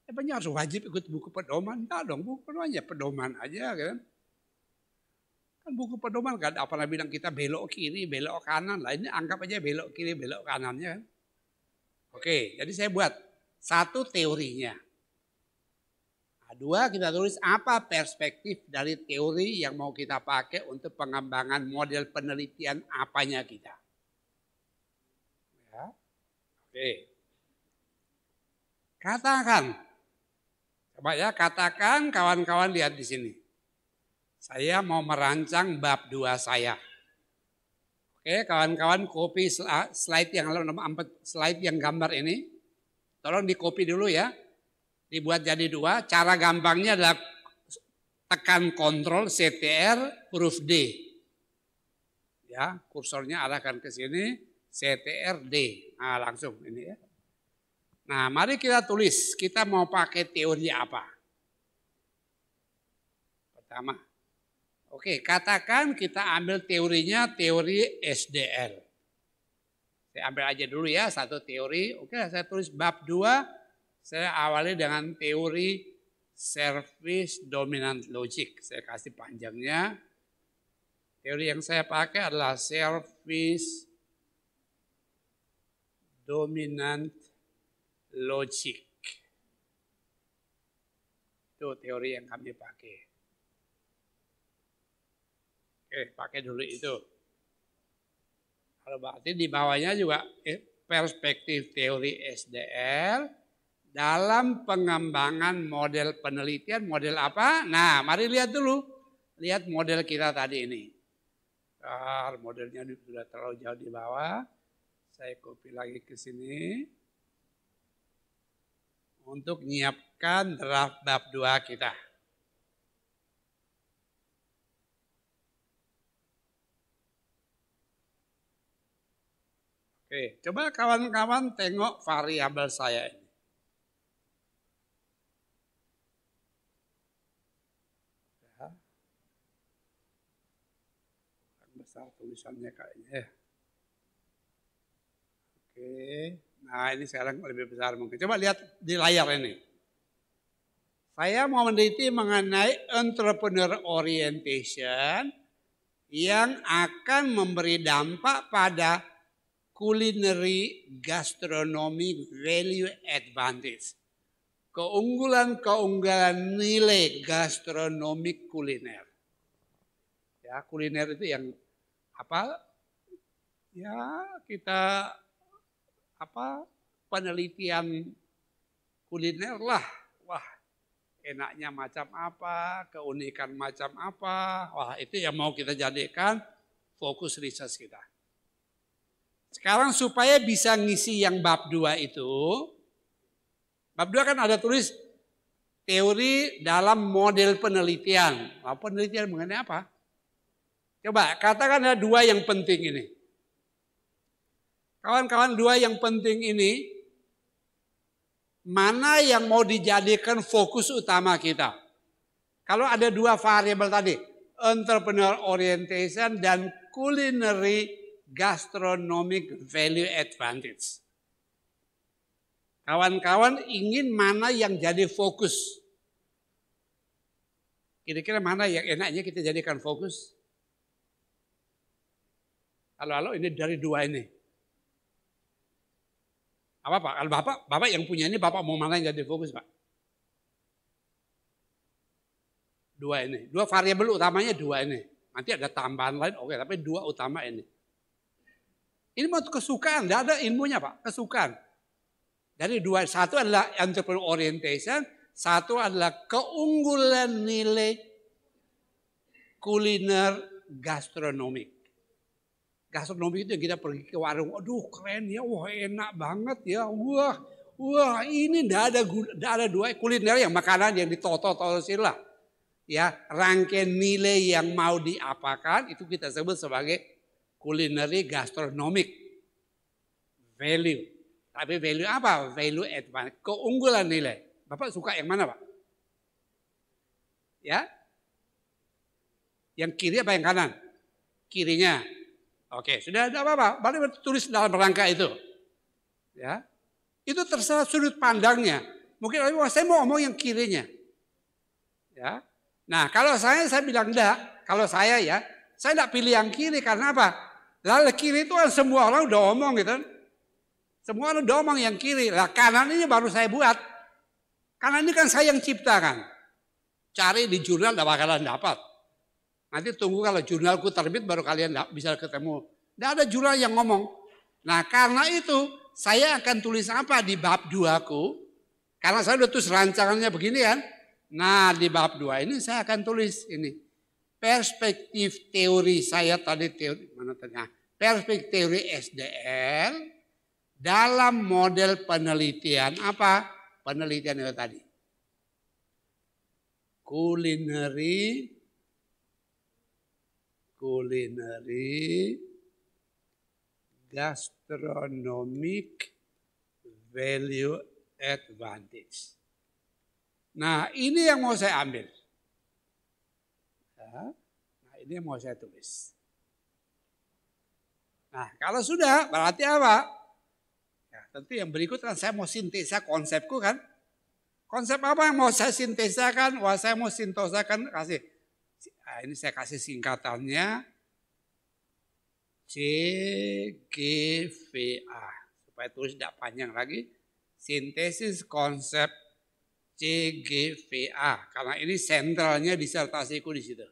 S1: Emangnya ya, harus wajib ikut buku pedoman? Tidak dong, buku pedoman ya pedoman aja kan. Kan buku pedoman kan apa lah bilang kita belok kiri, belok kanan lah. Ini anggap aja belok kiri, belok kanannya kan. Oke, jadi saya buat satu teorinya. Nah, dua, kita tulis apa perspektif dari teori yang mau kita pakai untuk pengembangan model penelitian apanya kita. Katakan. Coba ya, katakan kawan-kawan lihat di sini. Saya mau merancang bab dua saya. Oke, kawan-kawan copy slide yang slide yang gambar ini. Tolong di copy dulu ya. Dibuat jadi dua. Cara gampangnya adalah tekan kontrol CTR huruf D. Ya, kursornya arahkan ke sini. CTRD. Nah, langsung ini ya. Nah, mari kita tulis, kita mau pakai teori apa? Pertama, oke, katakan kita ambil teorinya teori SDL. Saya ambil aja dulu ya, satu teori. Oke, saya tulis bab dua. saya awali dengan teori service dominant logic. Saya kasih panjangnya. Teori yang saya pakai adalah service dominant logic. Itu teori yang kami pakai. Oke, pakai dulu itu. Kalau berarti di bawahnya juga eh, perspektif teori SDL dalam pengembangan model penelitian, model apa? Nah, mari lihat dulu. Lihat model kita tadi ini. Ah, modelnya sudah terlalu jauh di bawah saya kopi lagi ke sini untuk menyiapkan draft bab 2 kita. Oke, coba kawan-kawan tengok variabel saya ini. besar tulisannya kayaknya ya. Oke. Nah, ini sekarang lebih besar mungkin. Coba lihat di layar ini. Saya mau meneliti mengenai entrepreneur orientation yang akan memberi dampak pada culinary gastronomy value advantage. Keunggulan-keunggulan nilai gastronomi kuliner. Ya, kuliner itu yang apa? Ya, kita apa penelitian kuliner lah. Wah, enaknya macam apa, keunikan macam apa. Wah, itu yang mau kita jadikan fokus riset kita. Sekarang supaya bisa ngisi yang bab dua itu, bab dua kan ada tulis teori dalam model penelitian. Nah, penelitian mengenai apa? Coba katakan ada dua yang penting ini. Kawan-kawan dua yang penting ini, mana yang mau dijadikan fokus utama kita? Kalau ada dua variabel tadi, entrepreneur orientation dan culinary gastronomic value advantage. Kawan-kawan ingin mana yang jadi fokus? Kira-kira mana yang enaknya kita jadikan fokus? Halo-halo ini dari dua ini apa Pak? Kalau Bapak, Bapak yang punya ini Bapak mau mana yang jadi fokus Pak? Dua ini, dua variabel utamanya dua ini. Nanti ada tambahan lain, oke, tapi dua utama ini. Ini mau kesukaan, tidak ada ilmunya Pak, kesukaan. Dari dua, satu adalah entrepreneur orientation, satu adalah keunggulan nilai kuliner gastronomik gastronomi itu yang kita pergi ke warung, aduh keren ya, wah enak banget ya, wah wah ini ndak ada ndak ada dua kuliner yang makanan yang ditotot-tototin lah. Ya, rangkaian nilai yang mau diapakan itu kita sebut sebagai culinary gastronomic value. Tapi value apa? Value advance, keunggulan nilai. Bapak suka yang mana, Pak? Ya? Yang kiri apa yang kanan? Kirinya Oke, sudah ada apa-apa. Balik tulis dalam rangka itu. Ya, itu terserah sudut pandangnya. Mungkin orang saya mau omong yang kirinya. Ya, nah kalau saya saya bilang enggak. Kalau saya ya, saya tidak pilih yang kiri karena apa? Lalu kiri itu kan semua orang udah omong gitu. Kan? Semua orang udah omong yang kiri. Lah kanan ini baru saya buat. Kanan ini kan saya yang ciptakan. Cari di jurnal tidak bakalan dapat. Nanti tunggu kalau jurnalku terbit baru kalian bisa ketemu. Tidak ada jurnal yang ngomong. Nah karena itu saya akan tulis apa di bab 2ku. Karena saya sudah tulis rancangannya begini kan. Nah di bab 2 ini saya akan tulis ini. Perspektif teori saya tadi teori mana tadi? Nah, perspektif teori SDL dalam model penelitian apa? Penelitian yang tadi. Culinary kulineri, gastronomic value advantage. Nah, ini yang mau saya ambil. nah, ini yang mau saya tulis. Nah, kalau sudah, berarti apa? Ya, tentu yang berikut kan saya mau sintesa konsepku kan. Konsep apa yang mau saya sintesakan? Wah, saya mau sintosakan kasih Nah, ini saya kasih singkatannya CGVA supaya tulis tidak panjang lagi. Sintesis konsep CGVA karena ini sentralnya disertasiku di situ.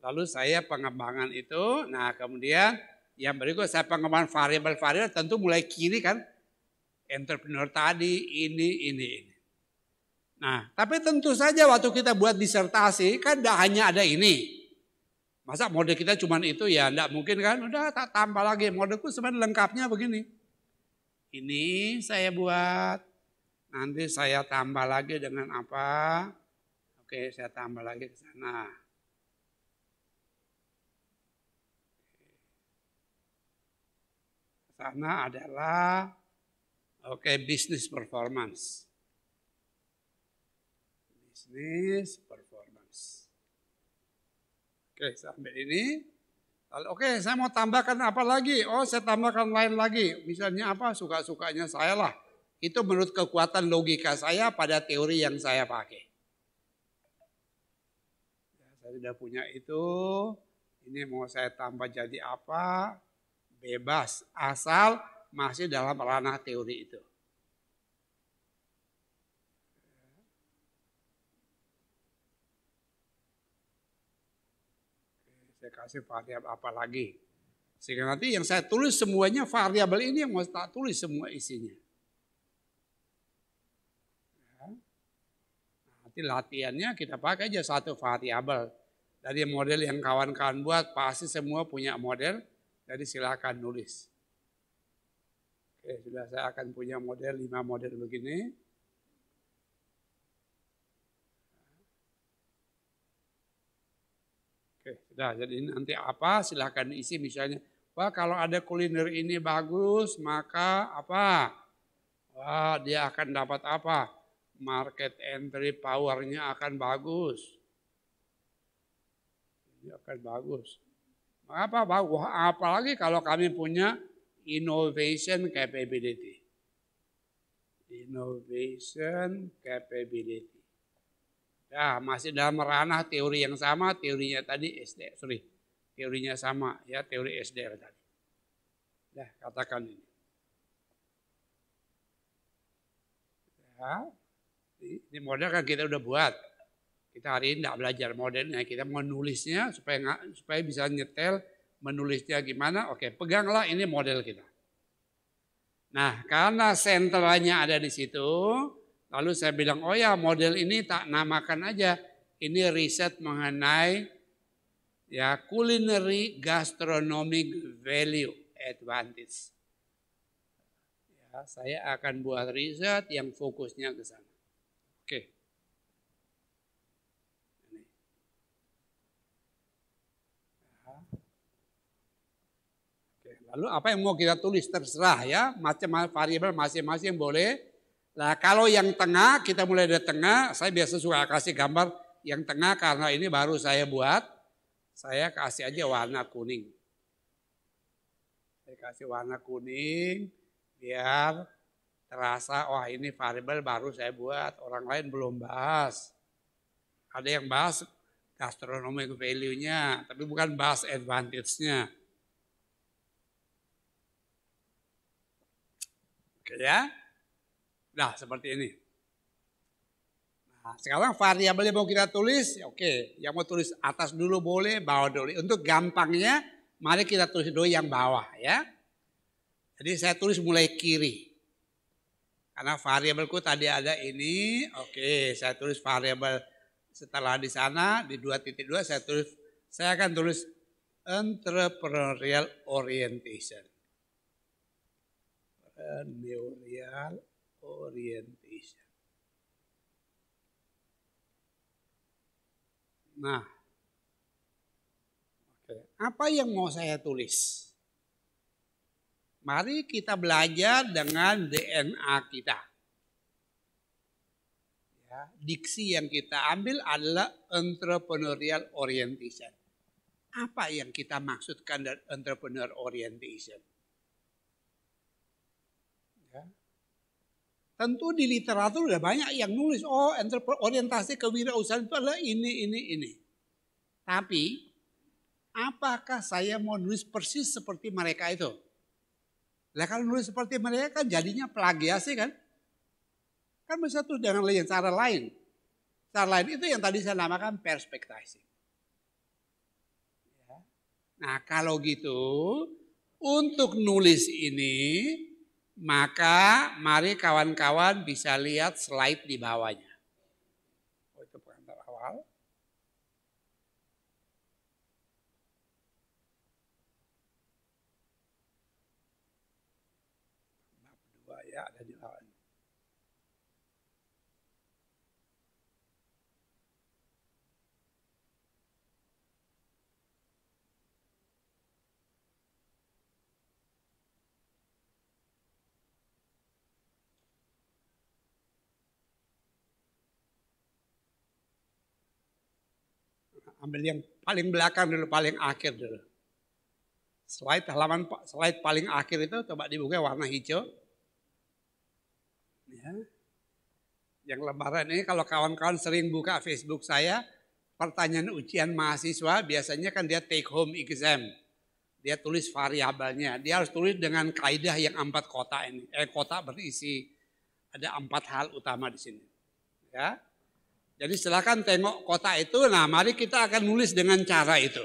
S1: Lalu saya pengembangan itu, nah kemudian yang berikut saya pengembangan variabel-variabel tentu mulai kiri kan entrepreneur tadi ini ini ini Nah, tapi tentu saja waktu kita buat disertasi kan tidak hanya ada ini. Masa mode kita cuma itu ya tidak mungkin kan? Udah tak tambah lagi modeku sebenarnya lengkapnya begini. Ini saya buat, nanti saya tambah lagi dengan apa? Oke, saya tambah lagi ke sana. Sana adalah oke okay, bisnis performance this performance. Oke, sampai ini. Oke, oke, saya mau tambahkan apa lagi? Oh, saya tambahkan lain lagi. Misalnya apa? Suka-sukanya saya lah. Itu menurut kekuatan logika saya pada teori yang saya pakai. Ya, saya sudah punya itu. Ini mau saya tambah jadi apa? Bebas, asal masih dalam ranah teori itu. kasih variabel apa lagi. Sehingga nanti yang saya tulis semuanya variabel ini yang mau tak tulis semua isinya. Ya. Nanti latihannya kita pakai aja satu variabel. Dari model yang kawan-kawan buat pasti semua punya model, jadi silakan nulis. Oke, sudah saya akan punya model lima model begini. Nah, jadi nanti apa silahkan isi misalnya. Wah kalau ada kuliner ini bagus maka apa? Wah dia akan dapat apa? Market entry powernya akan bagus. ini akan bagus. Apa bagus? Apalagi kalau kami punya innovation capability. Innovation capability. Ya, masih dalam ranah teori yang sama, teorinya tadi SD, sorry, teorinya sama ya, teori SDR tadi. Ya, katakan ini. Ya, ini model kan kita udah buat. Kita hari ini tidak belajar modelnya, kita menulisnya supaya nggak, supaya bisa nyetel menulisnya gimana. Oke, peganglah ini model kita. Nah, karena sentralnya ada di situ, Lalu saya bilang, oh ya model ini tak namakan aja. Ini riset mengenai ya culinary gastronomic value advantage. Ya, saya akan buat riset yang fokusnya ke sana. Oke. Ya. Oke. Lalu apa yang mau kita tulis terserah ya, macam variabel masing-masing boleh Nah kalau yang tengah, kita mulai dari tengah, saya biasa suka kasih gambar yang tengah karena ini baru saya buat, saya kasih aja warna kuning. Saya kasih warna kuning biar terasa, wah ini variable baru saya buat, orang lain belum bahas. Ada yang bahas gastronomic value-nya, tapi bukan bahas advantage-nya. Oke ya? Nah, seperti ini. Nah, sekarang variabelnya mau kita tulis, ya oke. Yang mau tulis atas dulu boleh, bawah dulu. Untuk gampangnya, mari kita tulis dulu yang bawah ya. Jadi saya tulis mulai kiri. Karena variabelku tadi ada ini, oke. Saya tulis variabel setelah di sana, di 2.2 saya tulis, saya akan tulis entrepreneurial orientation. Entrepreneurial orientation. Nah, oke. apa yang mau saya tulis? Mari kita belajar dengan DNA kita. Ya, diksi yang kita ambil adalah entrepreneurial orientation. Apa yang kita maksudkan dari entrepreneur orientation? Tentu di literatur udah banyak yang nulis, oh orientasi kewirausahaan itu adalah ini, ini, ini. Tapi apakah saya mau nulis persis seperti mereka itu? Lah kalau nulis seperti mereka kan jadinya plagiasi kan? Kan bisa tuh dengan lain, cara lain. Cara lain itu yang tadi saya namakan perspektasi. Ya. Nah kalau gitu, untuk nulis ini maka mari kawan-kawan bisa lihat slide di bawahnya. Oh, itu pengantar awal. ambil yang paling belakang dulu, paling akhir dulu. Slide halaman slide paling akhir itu coba dibuka warna hijau. Ya. Yang lembaran ini kalau kawan-kawan sering buka Facebook saya, pertanyaan ujian mahasiswa biasanya kan dia take home exam. Dia tulis variabelnya. Dia harus tulis dengan kaidah yang empat kota ini. Eh, kota berisi ada empat hal utama di sini. Ya, jadi silahkan tengok kotak itu, nah mari kita akan nulis dengan cara itu.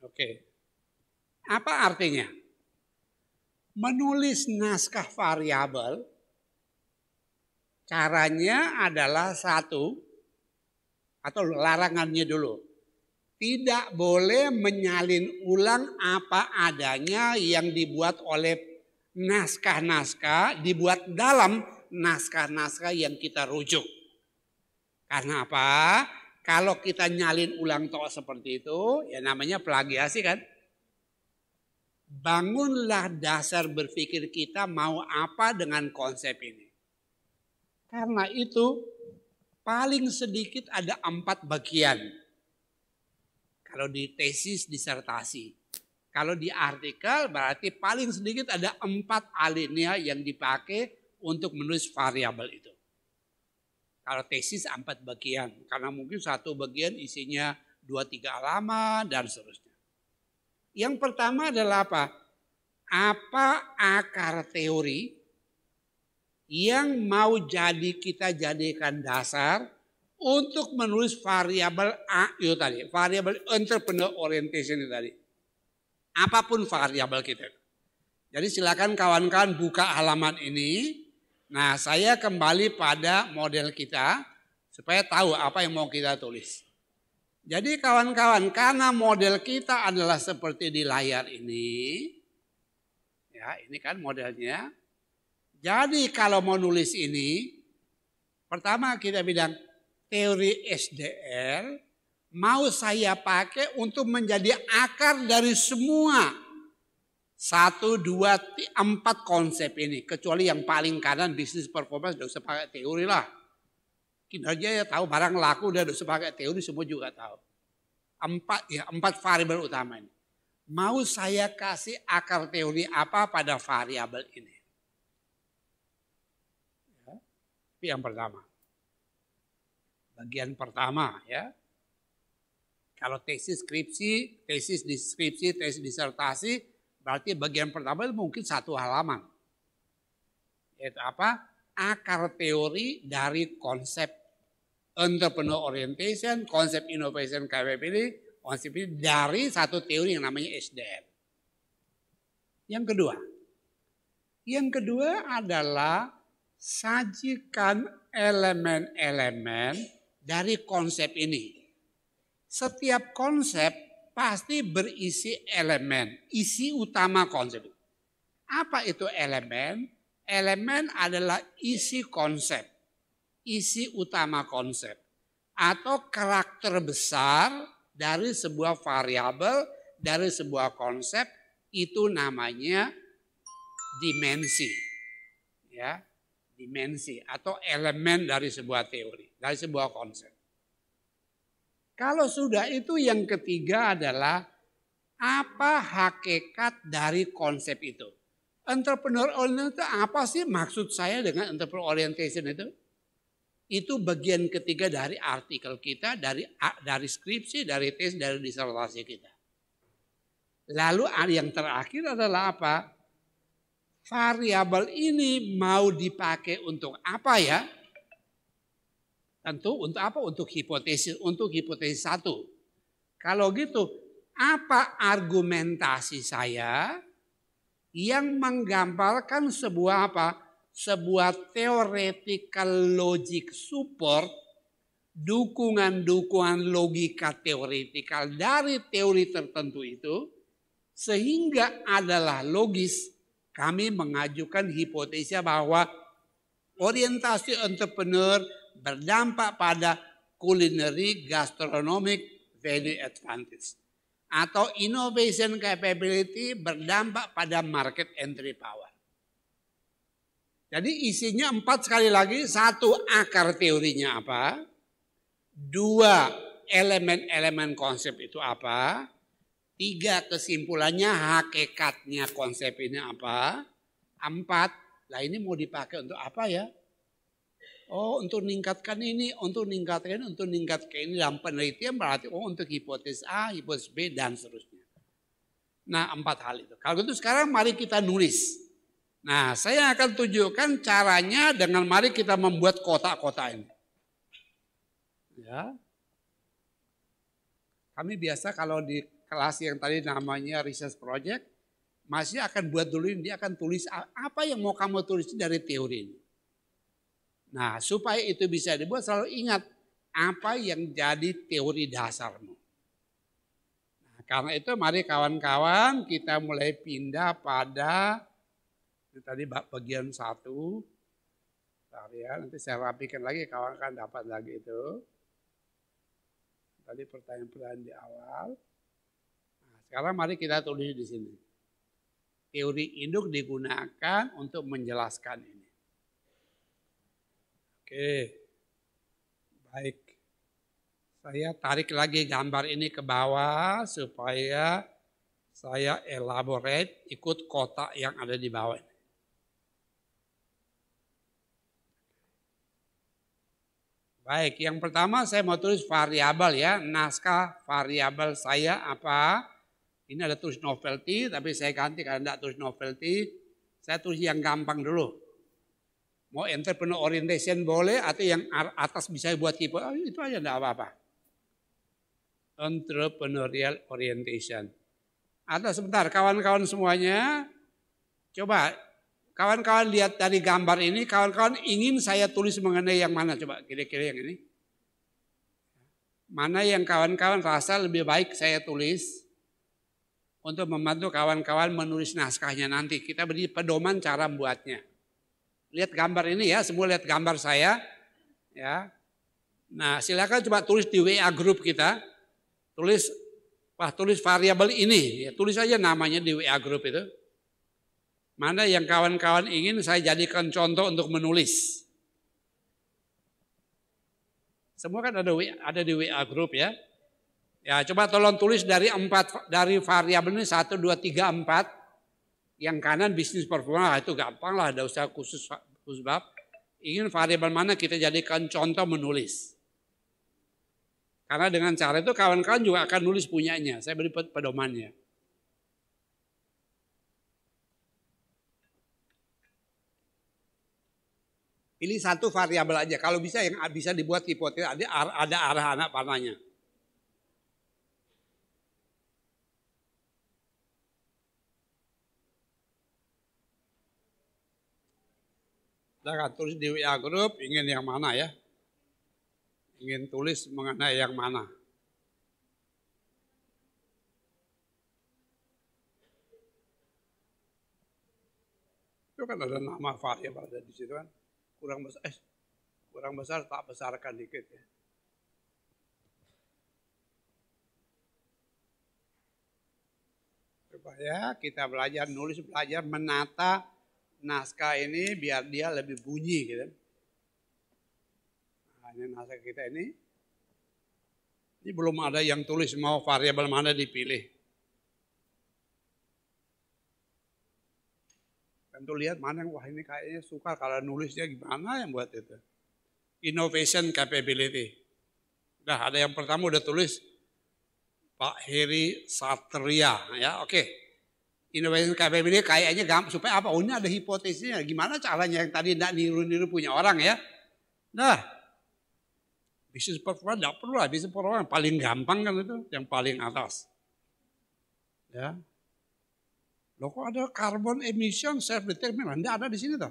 S1: Oke, apa artinya? Menulis naskah variabel caranya adalah satu atau larangannya dulu. Tidak boleh menyalin ulang apa adanya yang dibuat oleh naskah-naskah dibuat dalam naskah-naskah yang kita rujuk. Karena apa? Kalau kita nyalin ulang toh seperti itu, ya namanya plagiasi kan? Bangunlah dasar berpikir kita mau apa dengan konsep ini. Karena itu paling sedikit ada empat bagian. Kalau di tesis disertasi. Kalau di artikel berarti paling sedikit ada empat alinea yang dipakai untuk menulis variabel itu. Kalau tesis empat bagian, karena mungkin satu bagian isinya dua tiga halaman dan seterusnya. Yang pertama adalah apa? Apa akar teori yang mau jadi kita jadikan dasar untuk menulis variabel a itu tadi, variabel entrepreneur orientation itu tadi. Apapun variabel kita. Jadi silakan kawan-kawan buka halaman ini. Nah, saya kembali pada model kita supaya tahu apa yang mau kita tulis. Jadi kawan-kawan, karena model kita adalah seperti di layar ini. Ya, ini kan modelnya. Jadi kalau mau nulis ini, pertama kita bilang teori SDL mau saya pakai untuk menjadi akar dari semua satu, dua, empat konsep ini. Kecuali yang paling kanan bisnis performance sudah usah pakai teori lah. Kinerja ya tahu, barang laku udah usah pakai teori semua juga tahu. Empat, ya, empat variabel utama ini. Mau saya kasih akar teori apa pada variabel ini? Ya, tapi yang pertama. Bagian pertama ya. Kalau tesis skripsi, tesis deskripsi, tesis disertasi, berarti bagian pertama itu mungkin satu halaman. Itu apa? Akar teori dari konsep entrepreneur orientation, konsep innovation ini konsep ini dari satu teori yang namanya SDM. Yang kedua, yang kedua adalah sajikan elemen-elemen dari konsep ini setiap konsep pasti berisi elemen, isi utama konsep. Apa itu elemen? Elemen adalah isi konsep, isi utama konsep, atau karakter besar dari sebuah variabel, dari sebuah konsep itu namanya dimensi. Ya, dimensi atau elemen dari sebuah teori, dari sebuah konsep. Kalau sudah itu yang ketiga adalah apa hakikat dari konsep itu. Entrepreneur orientation itu apa sih maksud saya dengan entrepreneur orientation itu? Itu bagian ketiga dari artikel kita, dari dari skripsi, dari tes, dari disertasi kita. Lalu yang terakhir adalah apa? Variabel ini mau dipakai untuk apa ya? Tentu untuk apa? Untuk hipotesis, untuk hipotesis satu. Kalau gitu, apa argumentasi saya yang menggambarkan sebuah apa? Sebuah theoretical logic support, dukungan-dukungan logika teoretikal dari teori tertentu itu, sehingga adalah logis kami mengajukan hipotesis bahwa orientasi entrepreneur berdampak pada culinary gastronomic value advantage atau innovation capability berdampak pada market entry power. Jadi isinya empat sekali lagi, satu akar teorinya apa, dua elemen-elemen konsep itu apa, tiga kesimpulannya hakikatnya konsep ini apa, empat, lah ini mau dipakai untuk apa ya? Oh untuk meningkatkan ini, untuk meningkatkan untuk meningkatkan ini dalam penelitian berarti oh untuk hipotesis A, hipotesis B dan seterusnya. Nah empat hal itu. Kalau gitu sekarang mari kita nulis. Nah saya akan tunjukkan caranya dengan mari kita membuat kotak-kotak ini. Ya. Kami biasa kalau di kelas yang tadi namanya research project, masih akan buat dulu ini, dia akan tulis apa yang mau kamu tulis dari teori ini. Nah, supaya itu bisa dibuat selalu ingat apa yang jadi teori dasarmu. Nah, karena itu mari kawan-kawan kita mulai pindah pada ini tadi bagian satu. Bentar ya, nanti saya rapikan lagi kawan-kawan dapat lagi itu. Tadi pertanyaan-pertanyaan di awal. Nah, sekarang mari kita tulis di sini. Teori induk digunakan untuk menjelaskan ini. Oke, baik. Saya tarik lagi gambar ini ke bawah supaya saya elaborate ikut kotak yang ada di bawah. ini. Baik, yang pertama saya mau tulis variabel ya, naskah variabel saya apa? Ini ada tulis novelty, tapi saya ganti karena tidak tulis novelty. Saya tulis yang gampang dulu. Mau entrepreneur orientation boleh atau yang atas bisa buat tipe oh, ah, itu aja enggak apa-apa. Entrepreneurial orientation. Atau sebentar kawan-kawan semuanya coba kawan-kawan lihat dari gambar ini kawan-kawan ingin saya tulis mengenai yang mana coba kira-kira yang ini. Mana yang kawan-kawan rasa lebih baik saya tulis untuk membantu kawan-kawan menulis naskahnya nanti. Kita beri pedoman cara membuatnya. Lihat gambar ini ya, semua lihat gambar saya. Ya. Nah, silakan coba tulis di WA grup kita. Tulis wah tulis variabel ini, ya, tulis aja namanya di WA grup itu. Mana yang kawan-kawan ingin saya jadikan contoh untuk menulis. Semua kan ada ada di WA grup ya. Ya, coba tolong tulis dari empat dari variabel ini satu dua tiga empat yang kanan bisnis performa ah, itu gampang lah, ada usaha khusus khusus bab. Ingin variabel mana kita jadikan contoh menulis. Karena dengan cara itu kawan-kawan juga akan nulis punyanya. Saya beri pedomannya. Pilih satu variabel aja. Kalau bisa yang bisa dibuat hipotesis ada, ada arah anak panahnya. Silahkan tulis di WA Group ingin yang mana ya. Ingin tulis mengenai yang mana. Itu kan ada nama variabel ada di situ kan. Kurang besar, eh, kurang besar tak besarkan dikit ya. Supaya kita belajar nulis, belajar menata naskah ini biar dia lebih bunyi gitu. Nah, ini naskah kita ini. Ini belum ada yang tulis mau variabel mana dipilih. Tentu lihat mana yang wah ini kayaknya suka kalau nulisnya gimana yang buat itu. Innovation capability. Nah ada yang pertama udah tulis Pak Heri Satria ya oke. Okay. Innovation KPM ini kayaknya gampang. Supaya apa? Oh ini ada hipotesisnya. Gimana caranya yang tadi tidak niru-niru punya orang ya. Nah, bisnis performa tidak perlu lah. Bisnis performa paling gampang kan itu. Yang paling atas. Ya. Loh kok ada carbon emission self determinant? Tidak ada di sini tuh.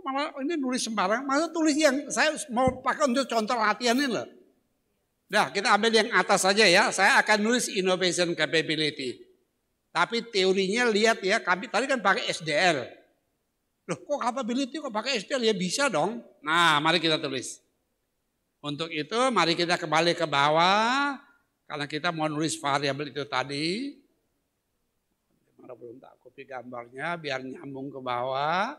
S1: Kok malah ini nulis sembarang. Masa tulis yang saya mau pakai untuk contoh latihan ini loh. Nah, kita ambil yang atas saja ya. Saya akan nulis innovation capability. Tapi teorinya lihat ya, kami tadi kan pakai SDL. Loh kok capability kok pakai SDL? Ya bisa dong. Nah mari kita tulis. Untuk itu mari kita kembali ke bawah. Karena kita mau nulis variabel itu tadi. Mana belum tak copy gambarnya biar nyambung ke bawah.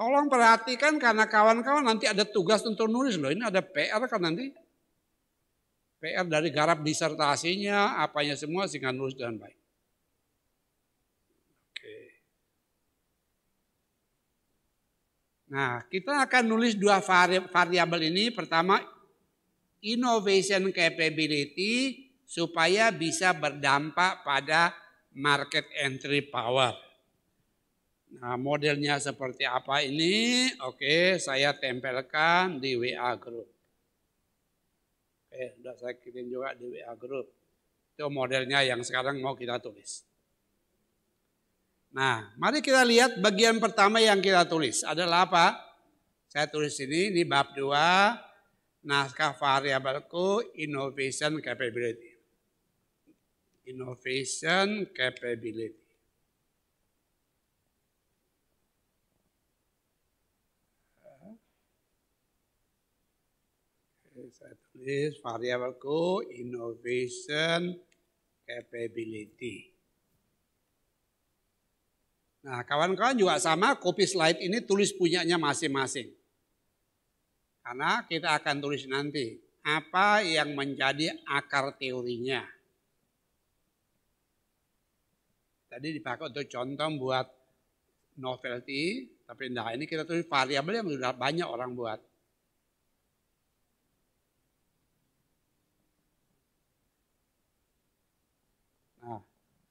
S1: Tolong perhatikan karena kawan-kawan nanti ada tugas untuk nulis loh. Ini ada PR kan nanti. PR dari garap disertasinya, apanya semua sehingga nulis dengan baik. Nah, kita akan nulis dua variabel ini. Pertama, innovation capability supaya bisa berdampak pada market entry power. Nah, modelnya seperti apa ini? Oke, saya tempelkan di WA group. Oke, sudah saya kirim juga di WA group. Itu modelnya yang sekarang mau kita tulis. Nah, mari kita lihat bagian pertama yang kita tulis adalah apa? Saya tulis ini, ini bab 2, naskah variabelku innovation capability. Innovation capability. saya tulis variabelku innovation capability. Nah kawan-kawan juga sama, copy slide ini tulis punyanya masing-masing. Karena kita akan tulis nanti apa yang menjadi akar teorinya. Tadi dipakai untuk contoh buat novelty, tapi nah ini kita tulis variabel yang sudah banyak orang buat.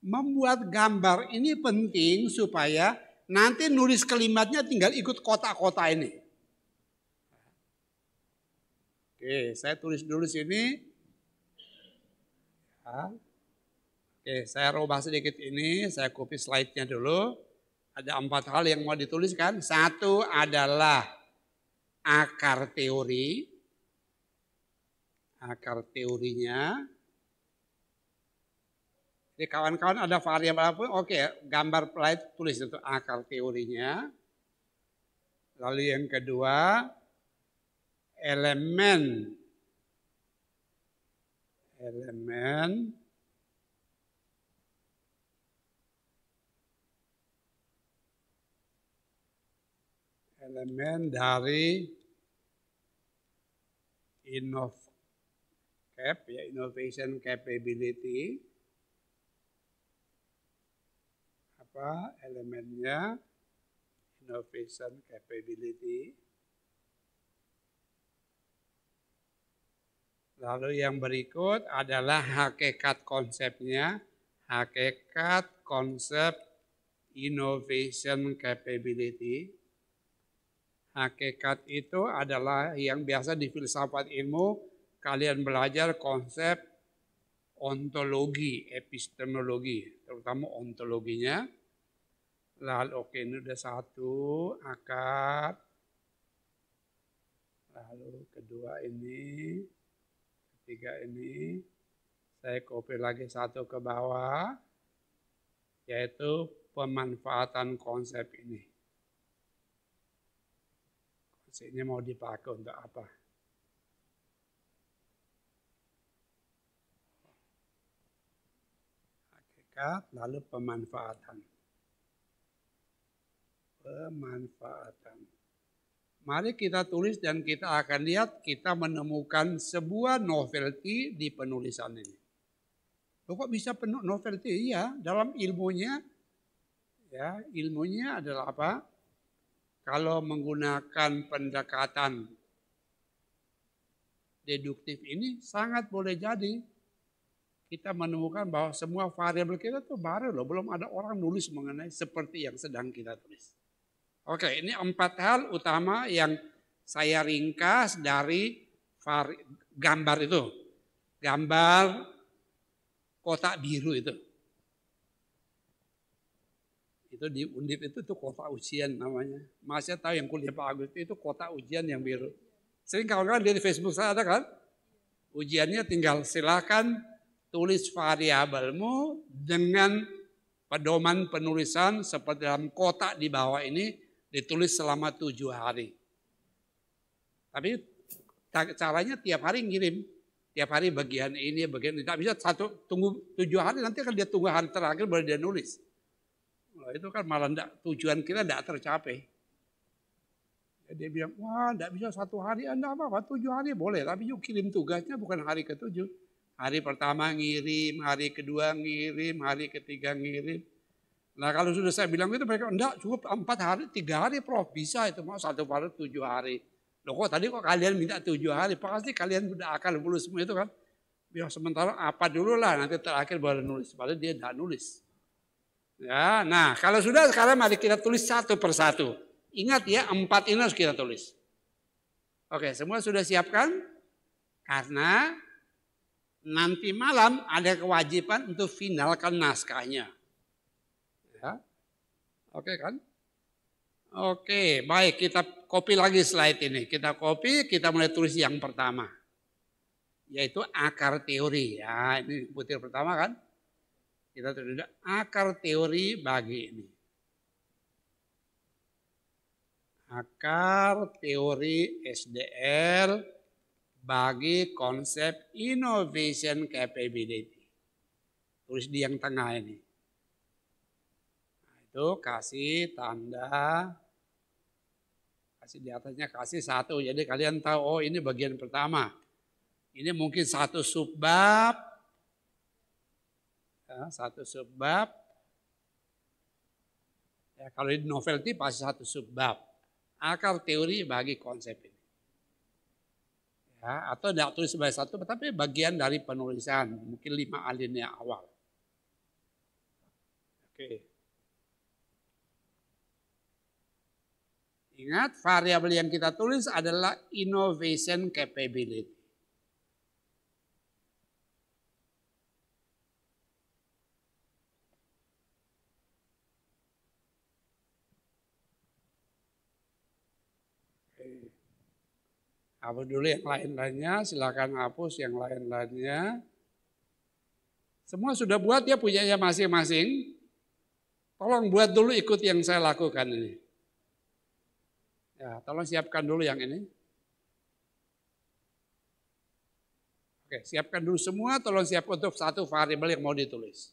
S1: membuat gambar ini penting supaya nanti nulis kalimatnya tinggal ikut kota-kota ini. Oke, saya tulis dulu sini. Ya. Oke, saya rubah sedikit ini, saya copy slide-nya dulu. Ada empat hal yang mau dituliskan. Satu adalah akar teori. Akar teorinya. Jadi ya, kawan-kawan ada variabel apa? Oke, gambar flight tulis itu akar teorinya. Lalu yang kedua, elemen elemen elemen dari innov cap ya innovation capability apa elemennya, innovation capability. Lalu yang berikut adalah hakikat konsepnya, hakikat konsep innovation capability. Hakikat itu adalah yang biasa di filsafat ilmu kalian belajar konsep ontologi, epistemologi, terutama ontologinya. Lalu oke ini udah satu, akar. Lalu kedua ini, ketiga ini. Saya copy lagi satu ke bawah, yaitu pemanfaatan konsep ini. Konsep ini mau dipakai untuk apa? lalu pemanfaatan pemanfaatan. Mari kita tulis dan kita akan lihat kita menemukan sebuah novelty di penulisan ini. Loh kok bisa novelty? Iya, dalam ilmunya ya, ilmunya adalah apa? Kalau menggunakan pendekatan deduktif ini sangat boleh jadi kita menemukan bahwa semua variabel kita tuh baru loh, belum ada orang nulis mengenai seperti yang sedang kita tulis. Oke, ini empat hal utama yang saya ringkas dari gambar itu. Gambar kotak biru itu. Itu di Undip itu tuh kota ujian namanya. Masih tahu yang kuliah Pak Agus itu kota ujian yang biru. Sering kawan-kawan di Facebook saya ada kan? Ujiannya tinggal silakan tulis variabelmu dengan pedoman penulisan seperti dalam kotak di bawah ini Ditulis selama tujuh hari. Tapi caranya tiap hari ngirim. Tiap hari bagian ini, bagian ini. Tidak bisa satu, tunggu tujuh hari, nanti akan dia tunggu hari terakhir baru dia nulis. Nah, itu kan malah enggak, tujuan kita tidak tercapai. Jadi dia bilang, wah tidak bisa satu hari, anda apa-apa, tujuh hari boleh. Tapi yuk kirim tugasnya bukan hari ketujuh. Hari pertama ngirim, hari kedua ngirim, hari ketiga ngirim. Nah kalau sudah saya bilang itu mereka enggak cukup empat hari tiga hari prof bisa itu mau satu hari tujuh hari. Loh kok tadi kok kalian minta tujuh hari pasti kalian sudah akal bulu semua itu kan. Ya sementara apa dulu lah nanti terakhir baru nulis. Padahal dia enggak nulis. Ya, nah kalau sudah sekarang mari kita tulis satu persatu. Ingat ya empat ini harus kita tulis. Oke semua sudah siapkan? Karena nanti malam ada kewajiban untuk finalkan naskahnya. Oke kan? Oke, baik kita copy lagi slide ini. Kita copy, kita mulai tulis yang pertama. Yaitu akar teori ya. Ini butir pertama kan? Kita tulis akar teori bagi ini. Akar teori SDR bagi konsep innovation capability. Tulis di yang tengah ini itu kasih tanda kasih di atasnya kasih satu. Jadi kalian tahu oh ini bagian pertama. Ini mungkin satu subbab ya, satu subbab ya, kalau di novelty pasti satu subbab. Akar teori bagi konsep ini. Ya, atau tidak tulis sebagai satu, tapi bagian dari penulisan. Mungkin lima alinea awal. Oke. Okay. Ingat, variabel yang kita tulis adalah innovation capability. Apa dulu yang lain-lainnya, silakan hapus yang lain-lainnya. Semua sudah buat ya punyanya masing-masing. Tolong buat dulu ikut yang saya lakukan ini. Ya, tolong siapkan dulu yang ini. Oke, siapkan dulu semua, tolong siap untuk satu variabel yang mau ditulis.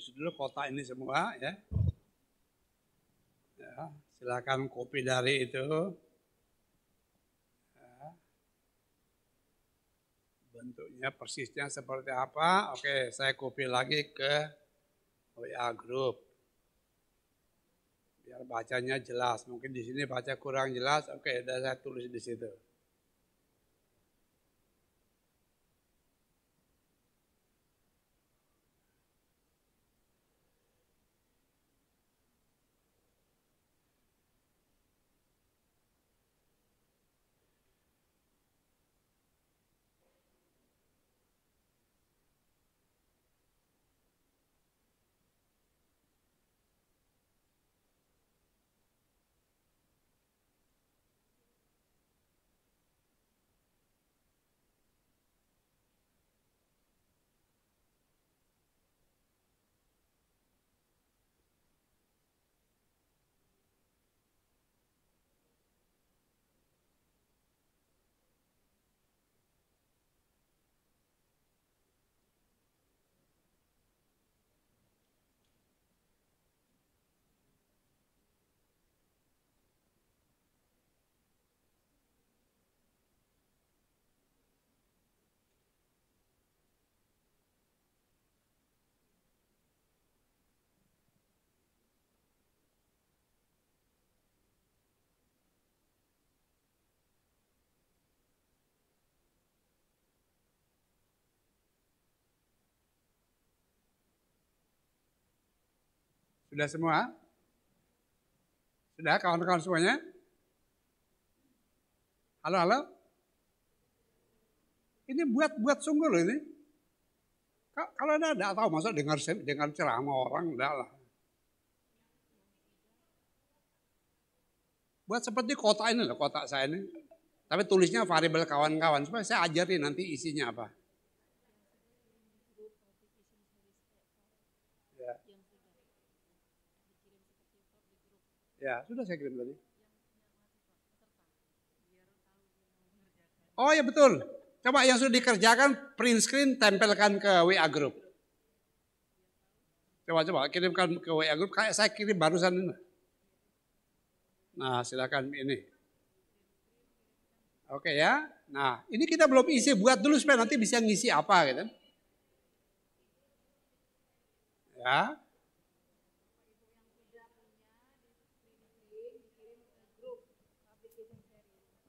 S1: saudara kotak kota ini semua ya. ya silakan kopi dari itu. Ya. Bentuknya persisnya seperti apa? Oke, saya kopi lagi ke WA group. Biar bacanya jelas. Mungkin di sini baca kurang jelas. Oke, sudah saya tulis di situ. Sudah semua? Sudah kawan-kawan semuanya? Halo, halo? Ini buat-buat sungguh loh ini. Kalau ada tidak tahu, masa dengar dengar ceramah orang, enggak lah. Buat seperti kota ini loh, kota saya ini. Tapi tulisnya variabel kawan-kawan, supaya saya ajarin nanti isinya apa. Ya, sudah saya kirim tadi. Oh ya betul. Coba yang sudah dikerjakan, print screen, tempelkan ke WA group. Coba coba kirimkan ke WA group. Kayak saya kirim barusan ini. Nah silakan ini. Oke ya. Nah ini kita belum isi. Buat dulu supaya nanti bisa ngisi apa gitu. Ya.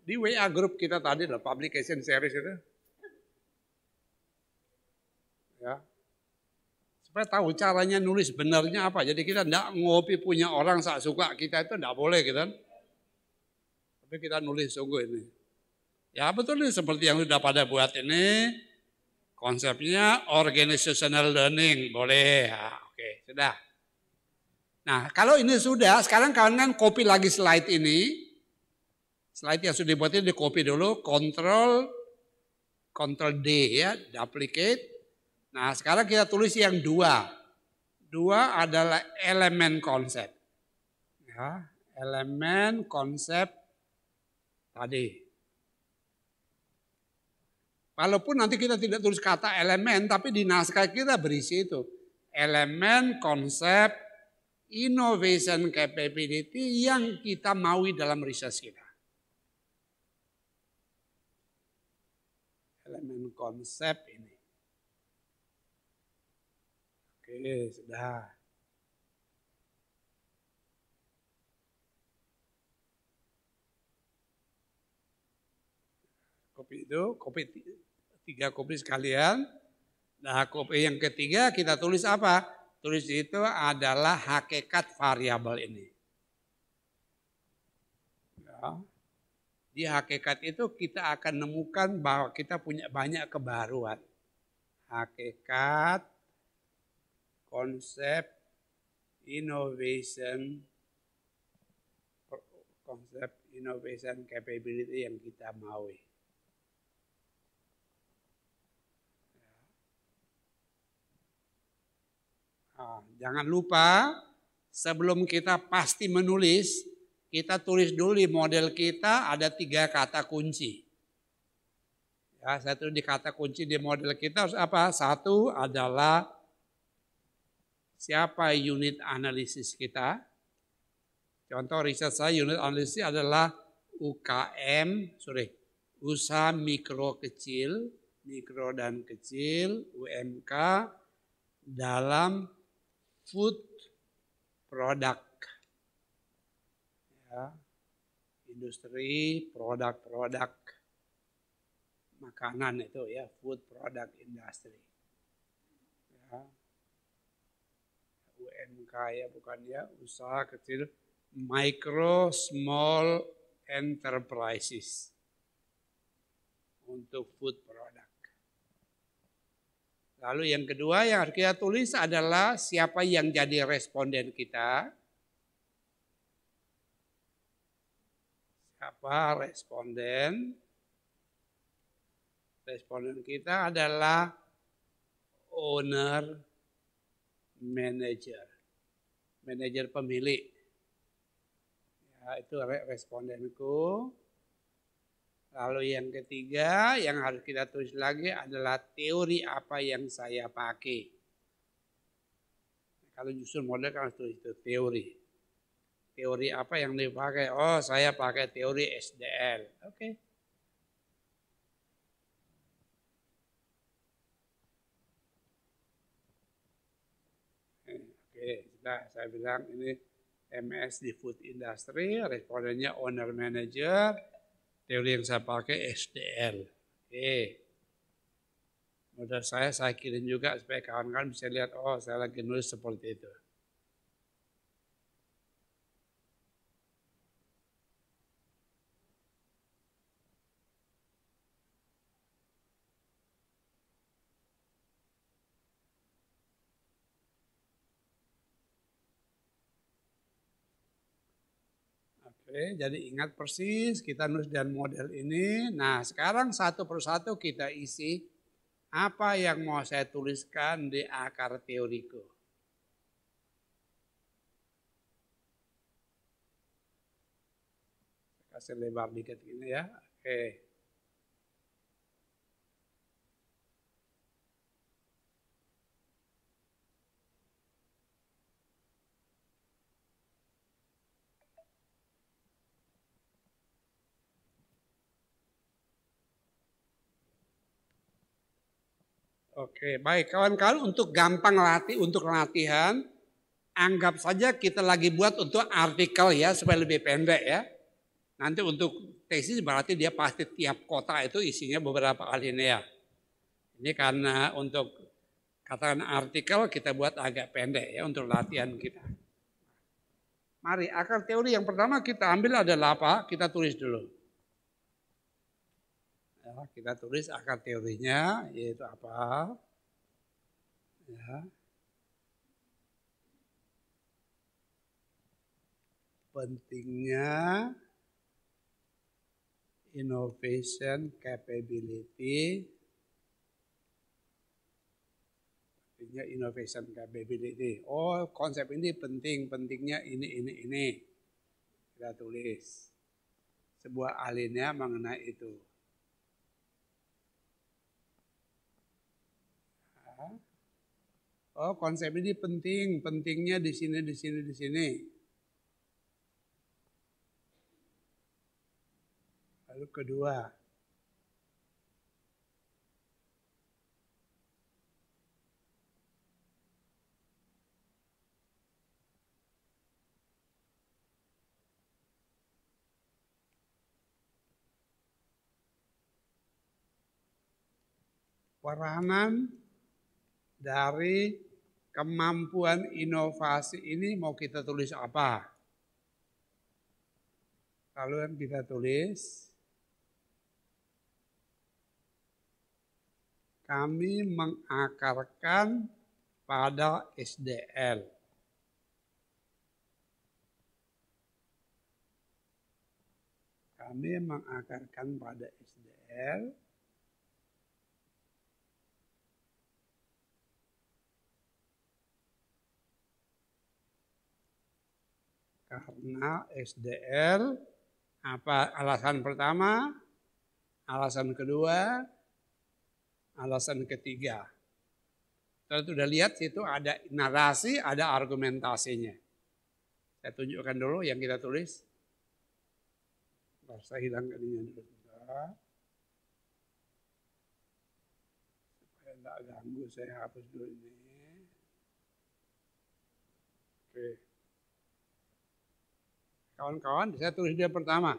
S1: Di WA grup kita tadi adalah publication series itu. Ya. Supaya tahu caranya nulis benarnya apa. Jadi kita tidak ngopi punya orang saat suka kita itu tidak boleh gitu. Kan. Tapi kita nulis sungguh ini. Ya betul nih seperti yang sudah pada buat ini. Konsepnya organizational learning. Boleh. Ya, oke, sudah. Nah, kalau ini sudah, sekarang kalian kan copy lagi slide ini. Slide yang sudah dibuat ini di copy dulu, control, control D ya, duplicate. Nah sekarang kita tulis yang dua. Dua adalah elemen konsep. Ya, elemen konsep tadi. Walaupun nanti kita tidak tulis kata elemen, tapi di naskah kita berisi itu. Elemen konsep innovation capability yang kita maui dalam riset kita. elemen konsep ini. Oke, sudah. Kopi itu, kopi tiga kopi sekalian. Nah, kopi yang ketiga kita tulis apa? Tulis itu adalah hakikat variabel ini. Ya di hakikat itu kita akan nemukan bahwa kita punya banyak kebaruan. Hakikat, konsep, innovation, konsep innovation capability yang kita mau. Ah, jangan lupa sebelum kita pasti menulis, kita tulis dulu di model kita ada tiga kata kunci. Ya, satu di kata kunci di model kita harus apa? Satu adalah siapa unit analisis kita. Contoh riset saya unit analisis adalah UKM, sorry, usaha mikro kecil, mikro dan kecil, UMK dalam food product ya, industri produk-produk makanan itu ya food product industry ya. UMK ya bukan ya usaha kecil micro small enterprises untuk food product. Lalu yang kedua yang harus kita tulis adalah siapa yang jadi responden kita, apa responden? Responden kita adalah owner manager, manager pemilik. Ya, itu respondenku. Lalu yang ketiga yang harus kita tulis lagi adalah teori apa yang saya pakai. Kalau justru model kan harus tulis itu teori teori apa yang dipakai? Oh, saya pakai teori SDL. Oke. Okay. Oke, nah, saya bilang ini MS di food industry, respondennya owner manager, teori yang saya pakai SDL. Oke. Modal saya, saya kirim juga supaya kawan-kawan bisa lihat, oh saya lagi nulis seperti itu. Oke, jadi ingat persis kita nulis dan model ini. Nah, sekarang satu persatu kita isi apa yang mau saya tuliskan di akar teoriku. Kasih lebar dikit ini ya. Oke. Oke, baik kawan-kawan untuk gampang latih untuk latihan anggap saja kita lagi buat untuk artikel ya supaya lebih pendek ya. Nanti untuk tesis berarti dia pasti tiap kota itu isinya beberapa alinea. Ya. Ini karena untuk katakan artikel kita buat agak pendek ya untuk latihan kita. Mari akar teori yang pertama kita ambil adalah apa? Kita tulis dulu. Ya, kita tulis akar teorinya yaitu apa? Ya. Pentingnya innovation capability pentingnya innovation capability. Oh, konsep ini penting, pentingnya ini, ini, ini. Kita tulis. Sebuah alinea mengenai itu. Oh, konsep ini penting, pentingnya di sini, di sini, di sini. Lalu kedua, waranan dari kemampuan inovasi ini mau kita tulis apa? Kalau yang kita tulis, kami mengakarkan pada SDL. Kami mengakarkan pada SDL Karena SDR apa alasan pertama, alasan kedua, alasan ketiga. Kita sudah lihat itu ada narasi, ada argumentasinya. Saya tunjukkan dulu yang kita tulis. Saya hilangkan ini dulu. Supaya tidak ganggu, saya hapus dulu ini. Oke. Okay kawan-kawan saya tulis dia pertama.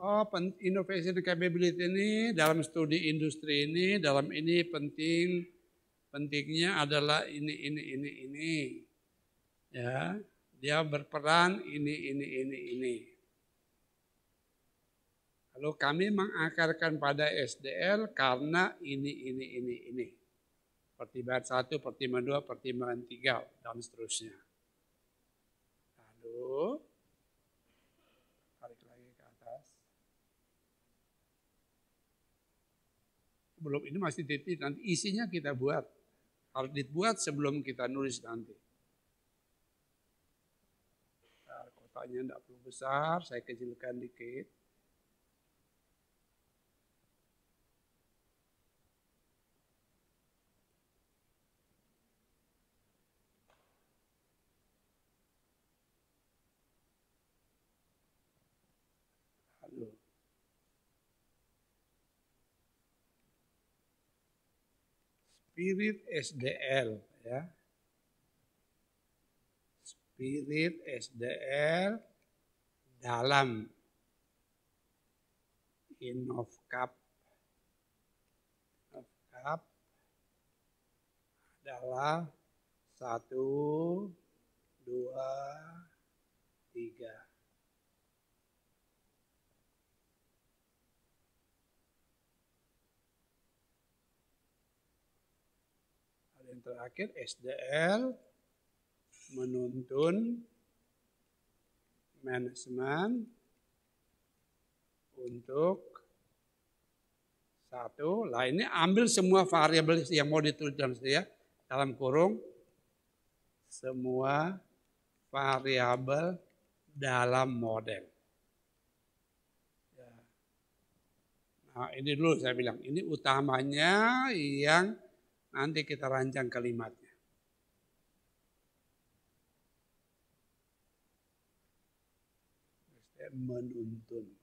S1: Oh, innovation capability ini dalam studi industri ini, dalam ini penting, pentingnya adalah ini, ini, ini, ini. Ya, dia berperan ini, ini, ini, ini. Lalu kami mengakarkan pada SDL karena ini, ini, ini, ini. Pertimbangan satu, pertimbangan dua, pertimbangan tiga, dan seterusnya. Lalu belum ini masih titik nanti isinya kita buat harus dibuat sebelum kita nulis nanti. Nah, kotanya tidak perlu besar, saya kecilkan dikit. Spirit SDL ya. Spirit SDL dalam of Cup. of Cup adalah satu, dua, tiga. terakhir SDL menuntun manajemen untuk satu lah ini ambil semua variabel yang mau ditulis dalam ya dalam kurung semua variabel dalam model. Ya. Nah, ini dulu saya bilang, ini utamanya yang Nanti kita rancang kalimatnya. Menuntun.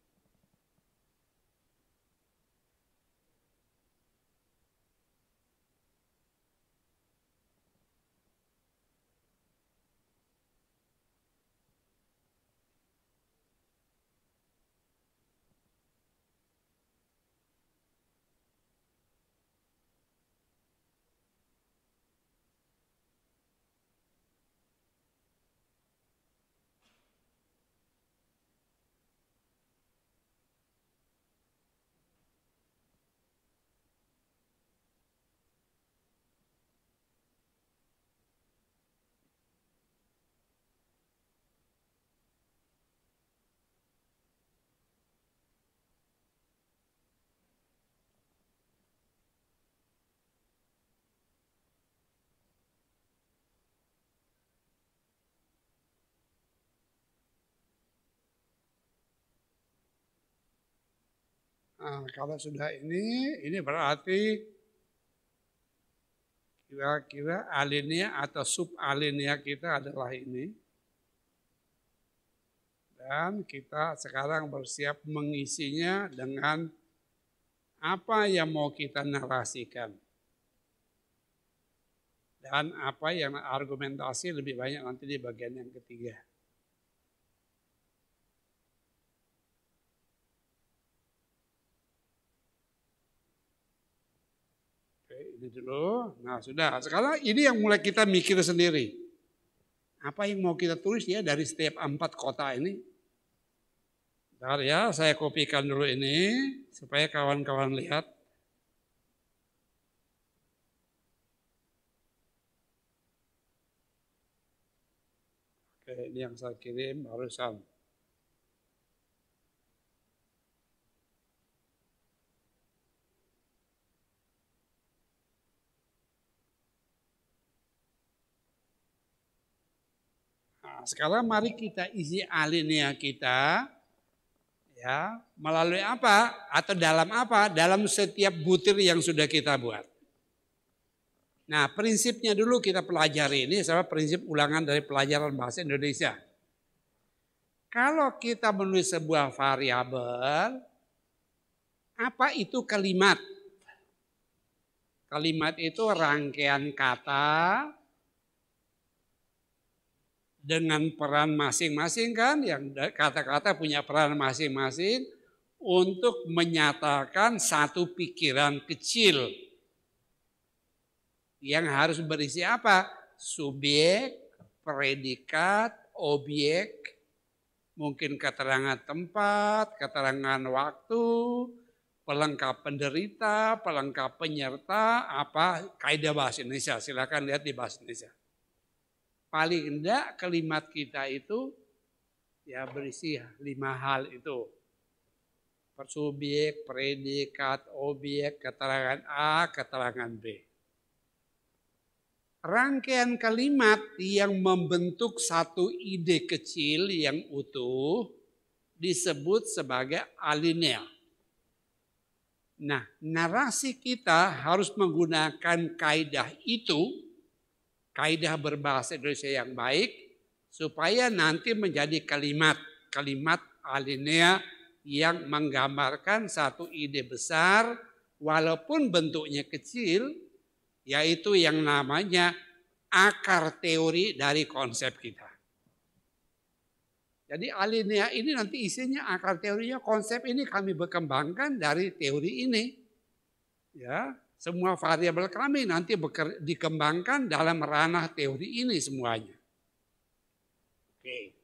S1: Nah, kalau sudah ini, ini berarti kira-kira alinea atau sub alinea kita adalah ini. Dan kita sekarang bersiap mengisinya dengan apa yang mau kita narasikan. Dan apa yang argumentasi lebih banyak nanti di bagian yang ketiga. Ini dulu. Gitu nah sudah, sekarang ini yang mulai kita mikir sendiri. Apa yang mau kita tulis ya dari setiap empat kota ini? Bentar ya, saya kopikan dulu ini supaya kawan-kawan lihat. Oke, ini yang saya kirim barusan. sekarang mari kita isi alinea kita ya, melalui apa atau dalam apa? Dalam setiap butir yang sudah kita buat. Nah, prinsipnya dulu kita pelajari ini sama prinsip ulangan dari pelajaran bahasa Indonesia. Kalau kita menulis sebuah variabel, apa itu kalimat? Kalimat itu rangkaian kata dengan peran masing-masing kan yang kata-kata punya peran masing-masing untuk menyatakan satu pikiran kecil yang harus berisi apa? Subjek, predikat, objek, mungkin keterangan tempat, keterangan waktu, pelengkap penderita, pelengkap penyerta, apa kaidah bahasa Indonesia. Silakan lihat di bahasa Indonesia paling enggak kalimat kita itu ya berisi lima hal itu. Persubjek, predikat, objek, keterangan A, keterangan B. Rangkaian kalimat yang membentuk satu ide kecil yang utuh disebut sebagai alinea. Nah, narasi kita harus menggunakan kaidah itu kaidah berbahasa Indonesia yang baik supaya nanti menjadi kalimat kalimat alinea yang menggambarkan satu ide besar walaupun bentuknya kecil yaitu yang namanya akar teori dari konsep kita. Jadi alinea ini nanti isinya akar teorinya konsep ini kami berkembangkan dari teori ini. Ya, semua variabel kami nanti beker, dikembangkan dalam ranah teori ini semuanya. Oke.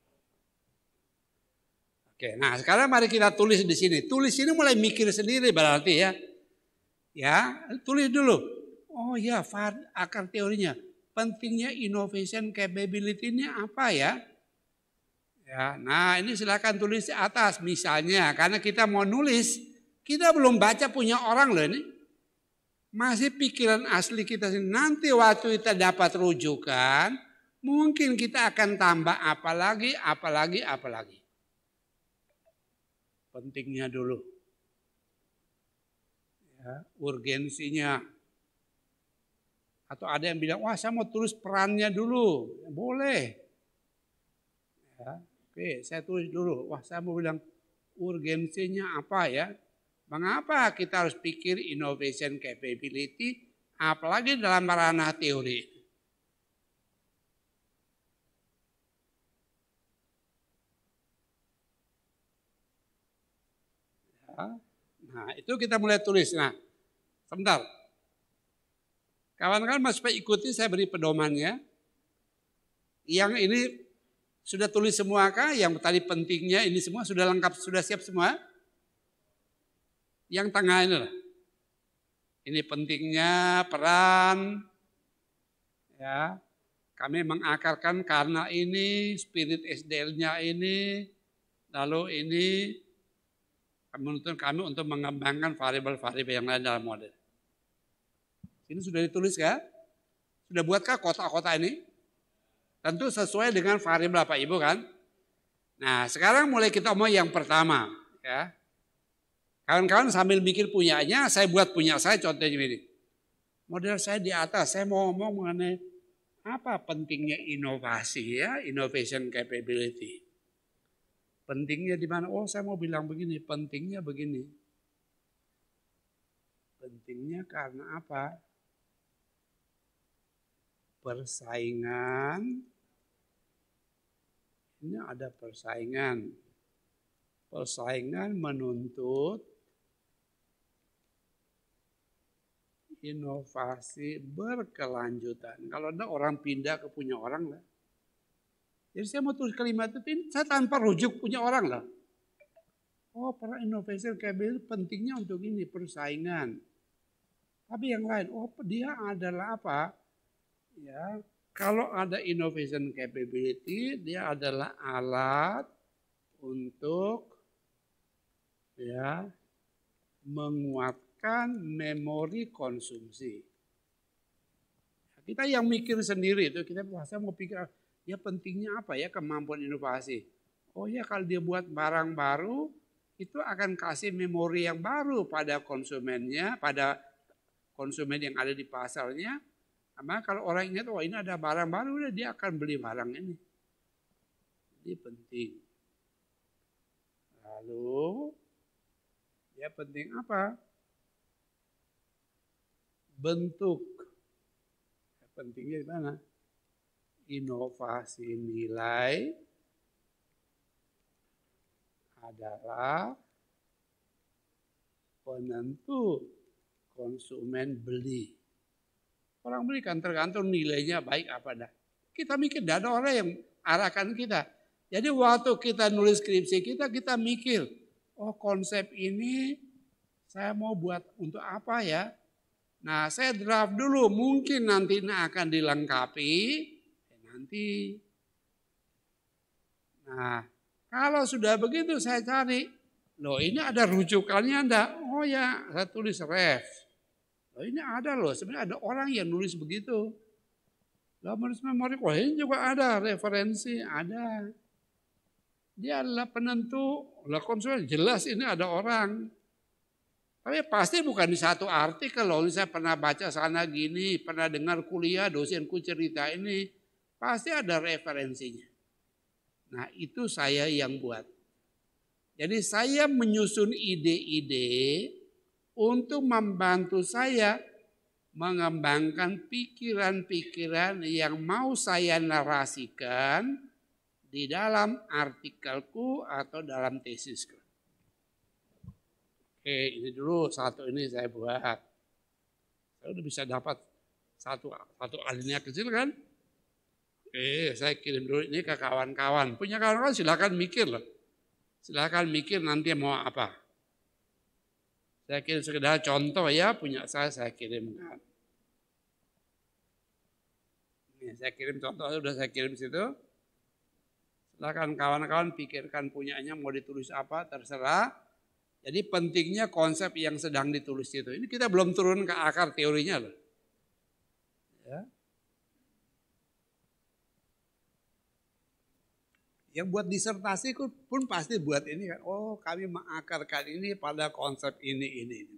S1: Oke, nah sekarang mari kita tulis di sini. Tulis ini mulai mikir sendiri berarti ya. Ya, tulis dulu. Oh ya, akar teorinya. Pentingnya innovation capability-nya apa ya? Ya, nah ini silakan tulis di atas misalnya karena kita mau nulis, kita belum baca punya orang loh ini. Masih pikiran asli kita sendiri. Nanti waktu kita dapat rujukan, mungkin kita akan tambah apalagi, apalagi, apalagi. Pentingnya dulu. Ya, urgensinya. Atau ada yang bilang, wah saya mau tulis perannya dulu. Boleh. Ya, oke, saya tulis dulu. Wah saya mau bilang, urgensinya apa ya? Mengapa kita harus pikir innovation capability apalagi dalam ranah teori? Ya, nah, itu kita mulai tulis. Nah, sebentar. Kawan-kawan masih Pak ikuti saya beri pedomannya. Yang ini sudah tulis semua kah? Yang tadi pentingnya ini semua sudah lengkap, sudah siap semua? yang tengah ini lah. Ini pentingnya peran ya. Kami mengakarkan karena ini spirit SDL-nya ini lalu ini menuntun kami untuk mengembangkan variabel-variabel yang lain dalam model. Ini sudah ditulis ya, Sudah buatkah kota-kota ini? Tentu sesuai dengan variabel Bapak Ibu kan? Nah, sekarang mulai kita omong yang pertama, ya. Kawan-kawan sambil mikir punyanya, saya buat punya saya contohnya ini. Model saya di atas, saya mau ngomong mengenai apa pentingnya inovasi ya, innovation capability. Pentingnya di mana? Oh saya mau bilang begini, pentingnya begini. Pentingnya karena apa? Persaingan. Ini ada persaingan. Persaingan menuntut inovasi berkelanjutan. Kalau anda orang pindah ke punya orang lah. Jadi saya mau tulis kalimat itu, saya tanpa rujuk punya orang lah. Oh, para innovation capability pentingnya untuk ini persaingan. Tapi yang lain, oh dia adalah apa? Ya, kalau ada innovation capability, dia adalah alat untuk ya menguatkan menggunakan memori konsumsi. Nah, kita yang mikir sendiri itu, kita puasa mau pikir, ya pentingnya apa ya kemampuan inovasi. Oh ya kalau dia buat barang baru, itu akan kasih memori yang baru pada konsumennya, pada konsumen yang ada di pasarnya. Sama kalau orang ingat, oh ini ada barang baru, dia akan beli barang ini. Jadi penting. Lalu, ya penting apa? bentuk. Pentingnya di mana? Inovasi nilai adalah penentu konsumen beli. Orang beli kan tergantung nilainya baik apa dah. Kita mikir, dan ada orang yang arahkan kita. Jadi waktu kita nulis skripsi kita, kita mikir, oh konsep ini saya mau buat untuk apa ya? Nah, saya draft dulu, mungkin nanti akan dilengkapi. Eh, nanti. Nah, kalau sudah begitu saya cari, loh ini ada rujukannya enggak? Oh ya, saya tulis ref. Loh ini ada loh, sebenarnya ada orang yang nulis begitu. Loh menulis memori, oh ini juga ada, referensi ada. Dia adalah penentu, lah konsumen jelas ini ada orang. Tapi pasti bukan di satu artikel loh. Saya pernah baca sana gini, pernah dengar kuliah dosenku cerita ini. Pasti ada referensinya. Nah itu saya yang buat. Jadi saya menyusun ide-ide untuk membantu saya mengembangkan pikiran-pikiran yang mau saya narasikan di dalam artikelku atau dalam tesisku pakai ini dulu, satu ini saya buat. Saya udah bisa dapat satu satu alinea kecil kan? Eh, saya kirim dulu ini ke kawan-kawan. Punya kawan-kawan silakan mikir loh. Silakan mikir nanti mau apa. Saya kirim sekedar contoh ya, punya saya saya kirimkan. Ini saya kirim contoh sudah saya kirim situ. Silakan kawan-kawan pikirkan punyanya mau ditulis apa terserah. Jadi pentingnya konsep yang sedang ditulis itu. Ini kita belum turun ke akar teorinya loh. Ya. Yang buat disertasi pun pasti buat ini kan. Oh kami mengakarkan ini pada konsep ini, ini, ini.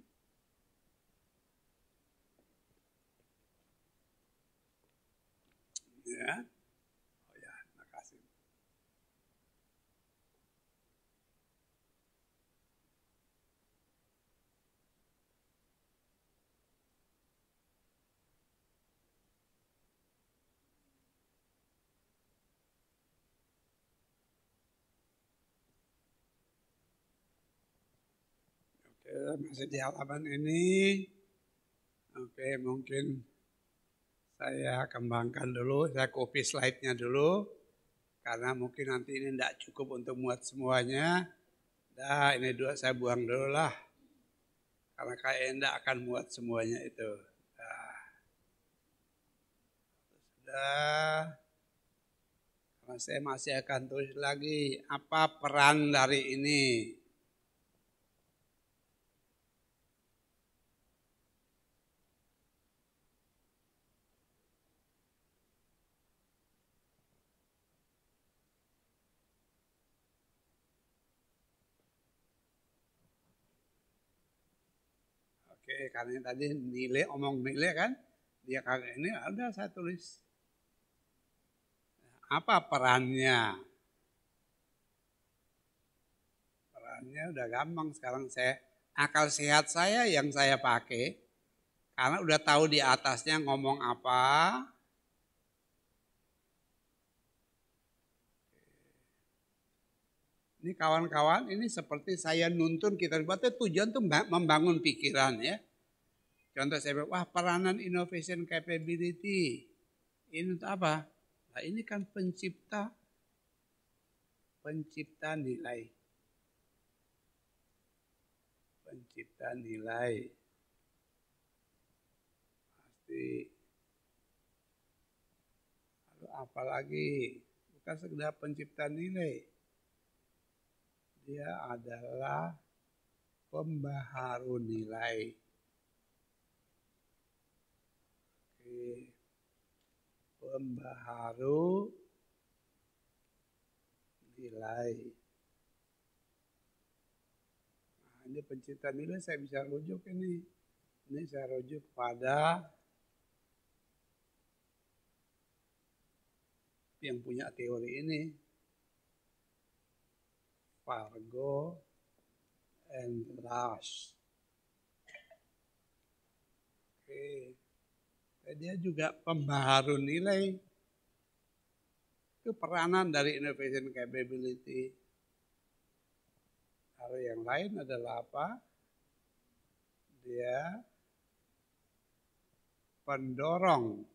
S1: Eh, masih di halaman ini. Oke, mungkin saya kembangkan dulu, saya copy slide-nya dulu. Karena mungkin nanti ini tidak cukup untuk muat semuanya. Nah, ini dua saya buang dulu lah. Karena kayaknya tidak akan muat semuanya itu. Sudah. Karena saya masih akan tulis lagi apa peran dari ini karena tadi nilai, omong nilai kan, dia kagak ini ada saya tulis. Apa perannya? Perannya udah gampang sekarang saya akal sehat saya yang saya pakai karena udah tahu di atasnya ngomong apa. Ini kawan-kawan ini seperti saya nuntun kita buatnya tujuan tuh membangun pikiran ya Contoh saya bilang, wah peranan innovation capability. Ini untuk apa? Nah ini kan pencipta, pencipta nilai. Pencipta nilai. Pasti. Lalu apalagi? Bukan sekedar pencipta nilai. Dia adalah pembaharu nilai. Pembaharu nilai. Nah, ini pencipta nilai saya bisa rujuk ini. Ini saya rujuk pada yang punya teori ini. Fargo and Rush. Okay dia juga pembaharu nilai. Itu peranan dari innovation capability. Hal yang lain adalah apa? Dia pendorong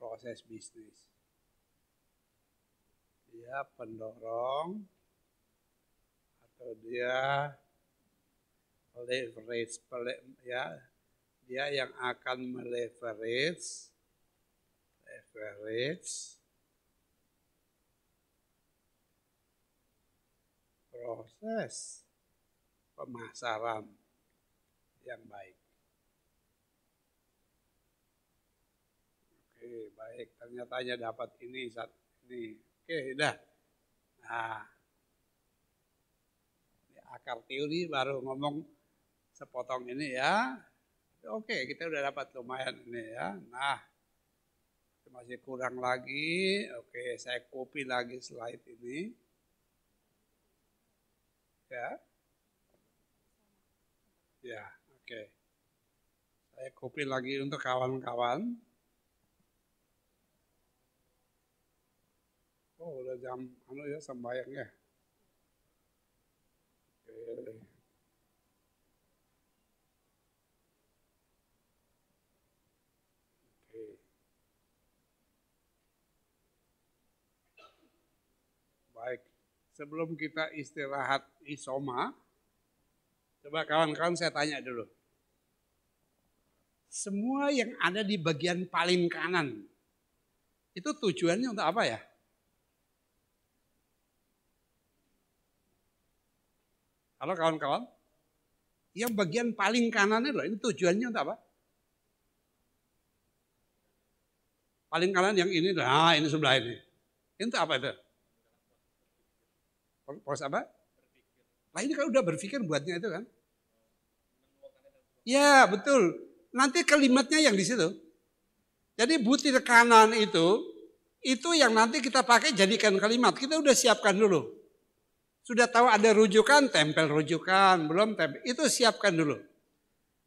S1: proses bisnis. Dia pendorong atau dia leverage ya ya yang akan meleverage leverage proses pemasaran yang baik. Oke, baik. Ternyata hanya dapat ini saat ini. Oke, dah Nah, akar teori baru ngomong sepotong ini ya oke okay, kita udah dapat lumayan ini ya. Nah, masih kurang lagi. Oke, okay, saya copy lagi slide ini. Ya. Ya, oke. Okay. Saya copy lagi untuk kawan-kawan. Oh, udah jam anu ya sembayang ya. Oke. Okay. baik. Sebelum kita istirahat isoma, coba kawan-kawan saya tanya dulu. Semua yang ada di bagian paling kanan, itu tujuannya untuk apa ya? Halo kawan-kawan, yang bagian paling kanannya loh, ini tujuannya untuk apa? Paling kanan yang ini, nah ini sebelah ini. Itu apa itu? Proses apa? Lah ini kan udah berpikir buatnya itu kan. Ya betul. Nanti kalimatnya yang di situ. Jadi butir kanan itu, itu yang nanti kita pakai jadikan kalimat. Kita udah siapkan dulu. Sudah tahu ada rujukan, tempel rujukan, belum tempel. Itu siapkan dulu.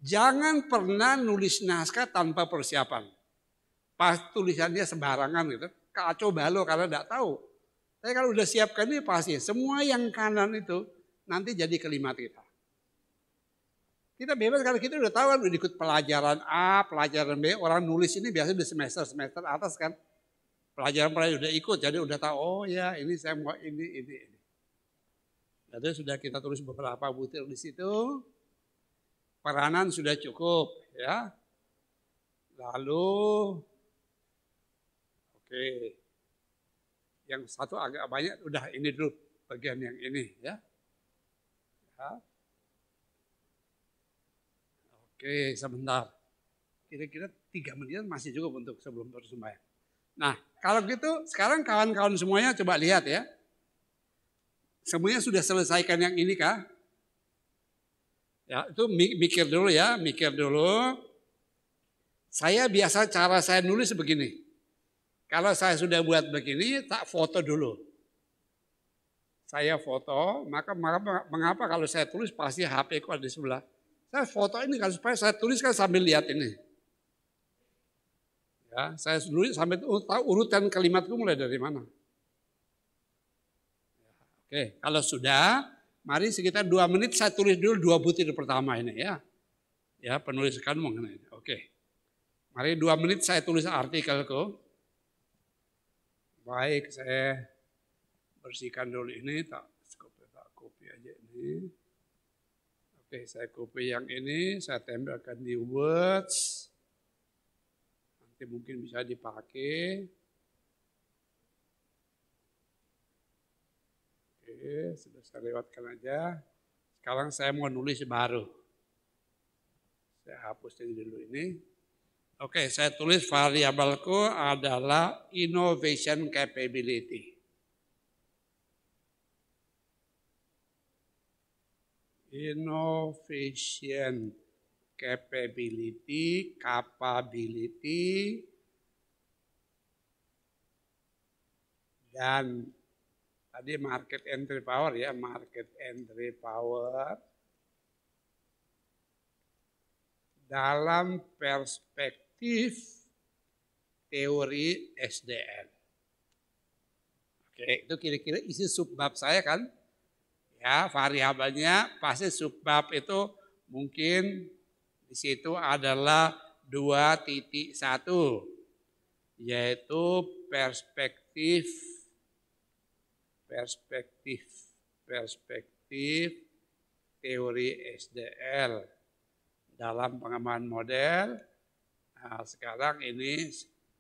S1: Jangan pernah nulis naskah tanpa persiapan. Pas tulisannya sembarangan gitu. Kacau balau karena tidak tahu saya kalau udah siapkan ini pasti semua yang kanan itu nanti jadi kalimat kita. Kita bebas karena kita udah tahu kan udah ikut pelajaran A, pelajaran B. Orang nulis ini biasanya di semester-semester atas kan. Pelajaran pelajaran udah ikut jadi udah tahu oh ya ini saya mau ini ini ini. Jadi sudah kita tulis beberapa butir di situ. Peranan sudah cukup ya. Lalu oke. Okay yang satu agak banyak, udah ini dulu bagian yang ini ya. ya. Oke, sebentar. Kira-kira tiga menit masih cukup untuk sebelum bersembahyang. Nah, kalau gitu sekarang kawan-kawan semuanya coba lihat ya. Semuanya sudah selesaikan yang ini kah? Ya, itu mikir dulu ya, mikir dulu. Saya biasa cara saya nulis begini. Kalau saya sudah buat begini, tak foto dulu. Saya foto, maka mengapa kalau saya tulis pasti HP ku ada di sebelah. Saya foto ini kan supaya saya tuliskan sambil lihat ini. Ya, saya tulis sambil tahu urutan kalimatku mulai dari mana. Oke, kalau sudah, mari sekitar dua menit saya tulis dulu dua butir pertama ini ya. Ya, penuliskan mengenai. Oke. Mari dua menit saya tulis artikelku. Baik, saya bersihkan dulu ini, tak kopi, tak kopi aja ini. Oke, saya kopi yang ini, saya tempelkan di words. Nanti mungkin bisa dipakai. Oke, sudah saya lewatkan aja. Sekarang saya mau nulis baru. Saya hapus dulu ini. Oke, saya tulis variabelku adalah innovation capability. Innovation capability, capability, dan tadi market entry power ya, market entry power dalam perspektif aktif teori SDM. Oke, itu kira-kira isi subbab saya kan. Ya, variabelnya pasti subbab itu mungkin di situ adalah 2.1 yaitu perspektif perspektif perspektif teori SDL dalam pengembangan model Nah, sekarang ini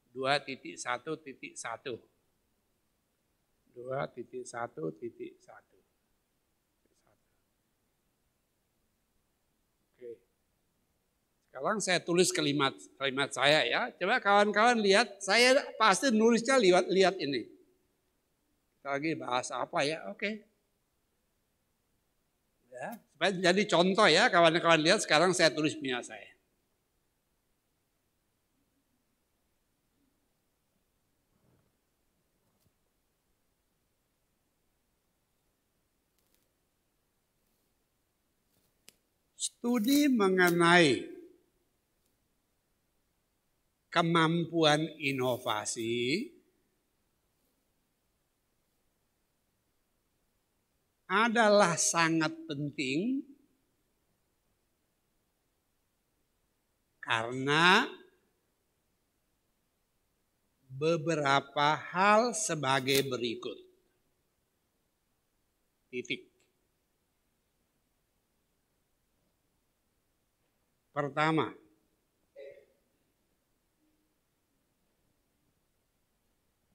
S1: 2.1.1. 2.1.1. Oke. Sekarang saya tulis kalimat kalimat saya ya. Coba kawan-kawan lihat, saya pasti nulisnya lihat lihat ini. Kita lagi bahas apa ya? Oke. Ya, supaya jadi contoh ya kawan-kawan lihat sekarang saya tulis punya saya. studi mengenai kemampuan inovasi adalah sangat penting karena beberapa hal sebagai berikut. Titik. Pertama,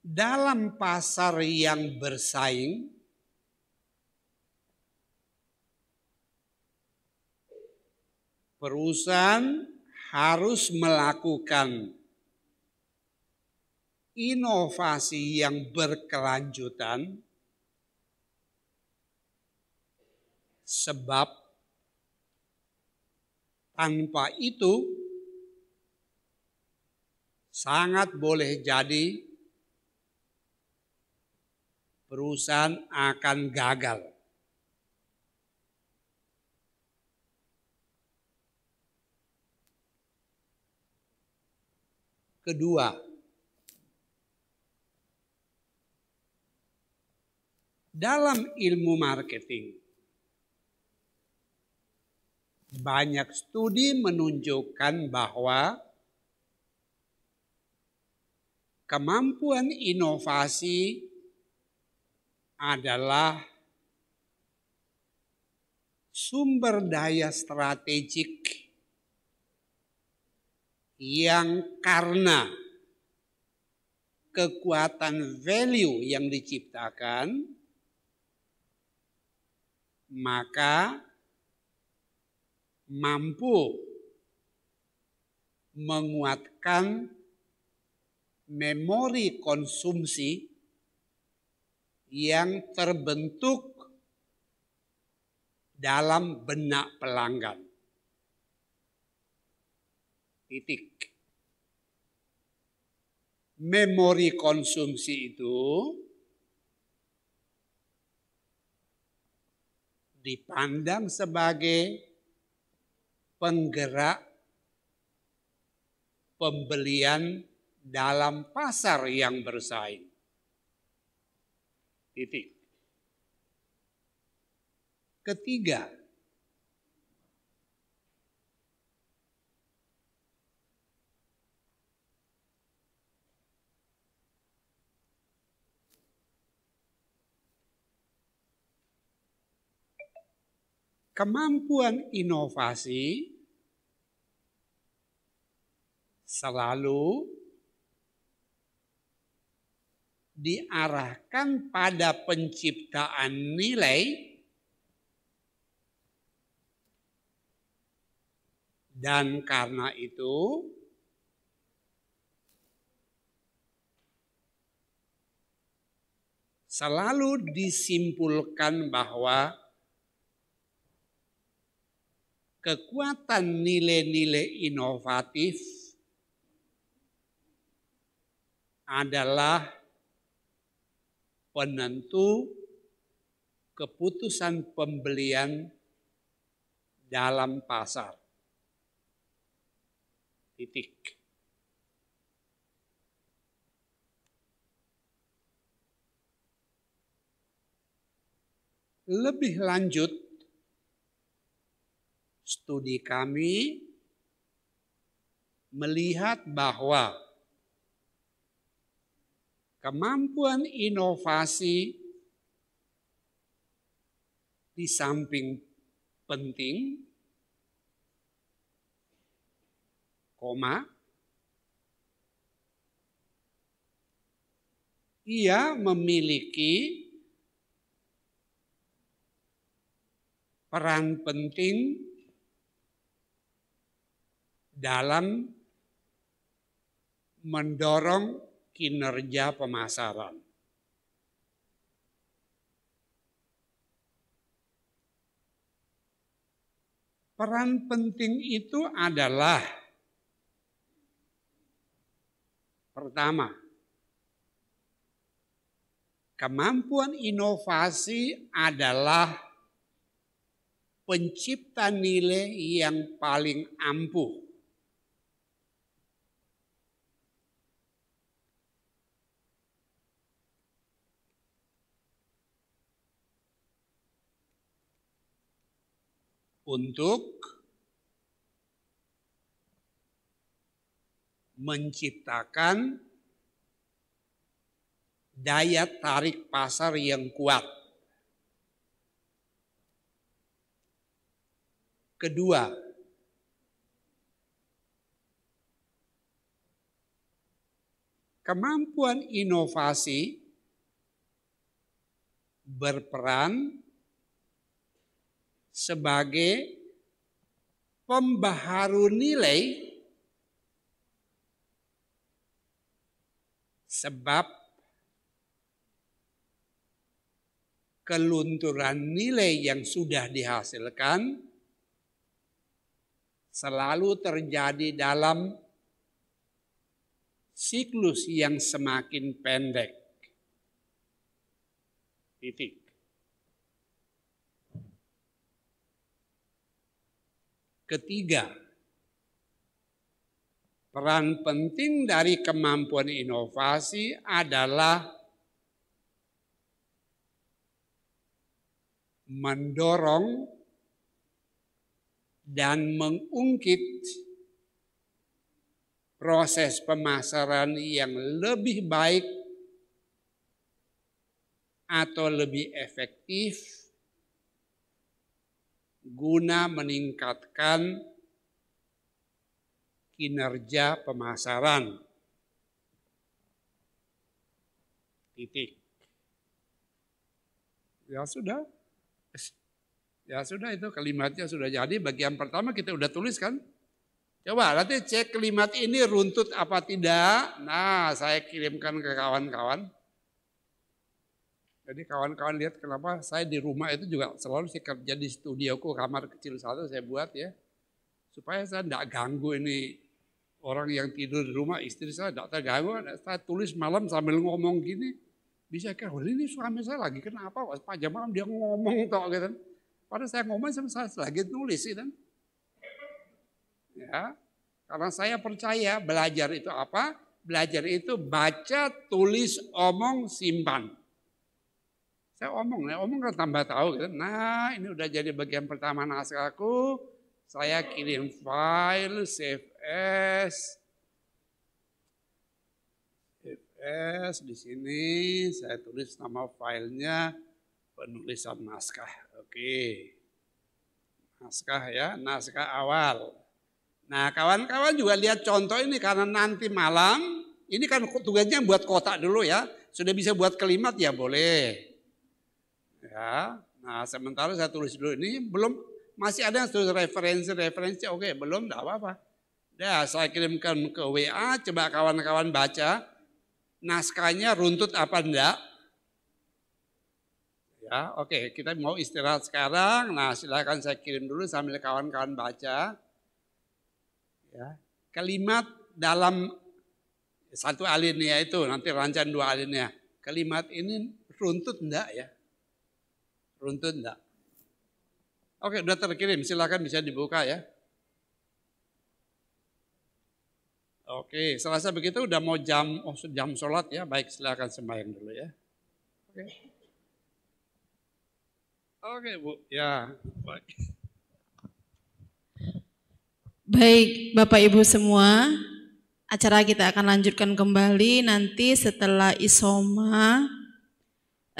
S1: dalam pasar yang bersaing, perusahaan harus melakukan inovasi yang berkelanjutan sebab tanpa itu sangat boleh jadi perusahaan akan gagal. Kedua, dalam ilmu marketing, banyak studi menunjukkan bahwa kemampuan inovasi adalah sumber daya strategik yang karena kekuatan value yang diciptakan, maka mampu menguatkan memori konsumsi yang terbentuk dalam benak pelanggan. Titik. Memori konsumsi itu dipandang sebagai penggerak pembelian dalam pasar yang bersaing. Titik. Ketiga, kemampuan inovasi selalu diarahkan pada penciptaan nilai dan karena itu selalu disimpulkan bahwa kekuatan nilai-nilai inovatif adalah penentu keputusan pembelian dalam pasar. Titik. Lebih lanjut, studi kami melihat bahwa kemampuan inovasi di samping penting, koma, ia memiliki peran penting dalam mendorong kinerja pemasaran. Peran penting itu adalah pertama, kemampuan inovasi adalah pencipta nilai yang paling ampuh. untuk menciptakan daya tarik pasar yang kuat. Kedua, kemampuan inovasi berperan sebagai pembaharu nilai sebab kelunturan nilai yang sudah dihasilkan selalu terjadi dalam siklus yang semakin pendek. Titik. Ketiga, peran penting dari kemampuan inovasi adalah mendorong dan mengungkit proses pemasaran yang lebih baik atau lebih efektif guna meningkatkan kinerja pemasaran. Titik. Ya sudah. Ya sudah itu kalimatnya sudah jadi. Bagian pertama kita sudah tulis kan? Coba nanti cek kalimat ini runtut apa tidak. Nah saya kirimkan ke kawan-kawan. Jadi kawan-kawan lihat kenapa saya di rumah itu juga selalu saya kerja di studioku, kamar kecil satu saya buat ya. Supaya saya tidak ganggu ini orang yang tidur di rumah, istri saya tidak terganggu. Nah, saya tulis malam sambil ngomong gini, bisa kira, oh, ini suami saya lagi kenapa? Pas jam malam dia ngomong tau gitu. Kan. pada saya ngomong sama saya lagi tulis gitu. Kan. Ya, karena saya percaya belajar itu apa? Belajar itu baca, tulis, omong, simpan. Saya omong, ya omong kan tambah tahu. gitu. Nah ini udah jadi bagian pertama naskahku Saya kirim file, save as. Save as di sini saya tulis nama filenya penulisan naskah. Oke. Naskah ya, naskah awal. Nah kawan-kawan juga lihat contoh ini karena nanti malam ini kan tugasnya buat kotak dulu ya. Sudah bisa buat kalimat ya boleh. Ya, nah sementara saya tulis dulu ini belum masih ada yang tulis referensi-referensi, oke belum tidak apa-apa. Ya, saya kirimkan ke WA, coba kawan-kawan baca naskahnya runtut apa enggak. Ya, oke, kita mau istirahat sekarang. Nah, silakan saya kirim dulu sambil kawan-kawan baca. Ya, kalimat dalam satu alinea itu nanti rancangan dua alinea. Kalimat ini runtut enggak ya? runtun enggak? Oke, sudah terkirim. Silakan bisa dibuka ya. Oke, selasa begitu udah mau jam oh, jam sholat ya. Baik, silakan sembahyang dulu ya. Oke. Oke, Bu. Ya, baik. Baik, Bapak Ibu semua, acara kita akan lanjutkan kembali nanti setelah isoma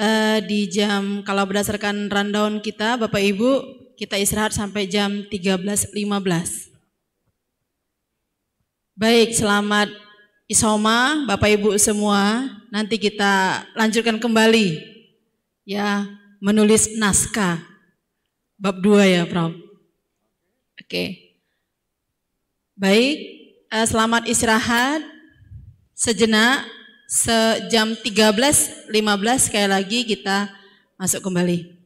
S1: uh, di jam kalau berdasarkan rundown kita Bapak Ibu kita istirahat sampai jam 13.15. Baik, selamat isoma Bapak Ibu semua. Nanti kita lanjutkan kembali ya menulis naskah bab 2 ya, Prof. Oke. Baik, eh, selamat istirahat sejenak sejam 13.15 sekali lagi kita masuk kembali.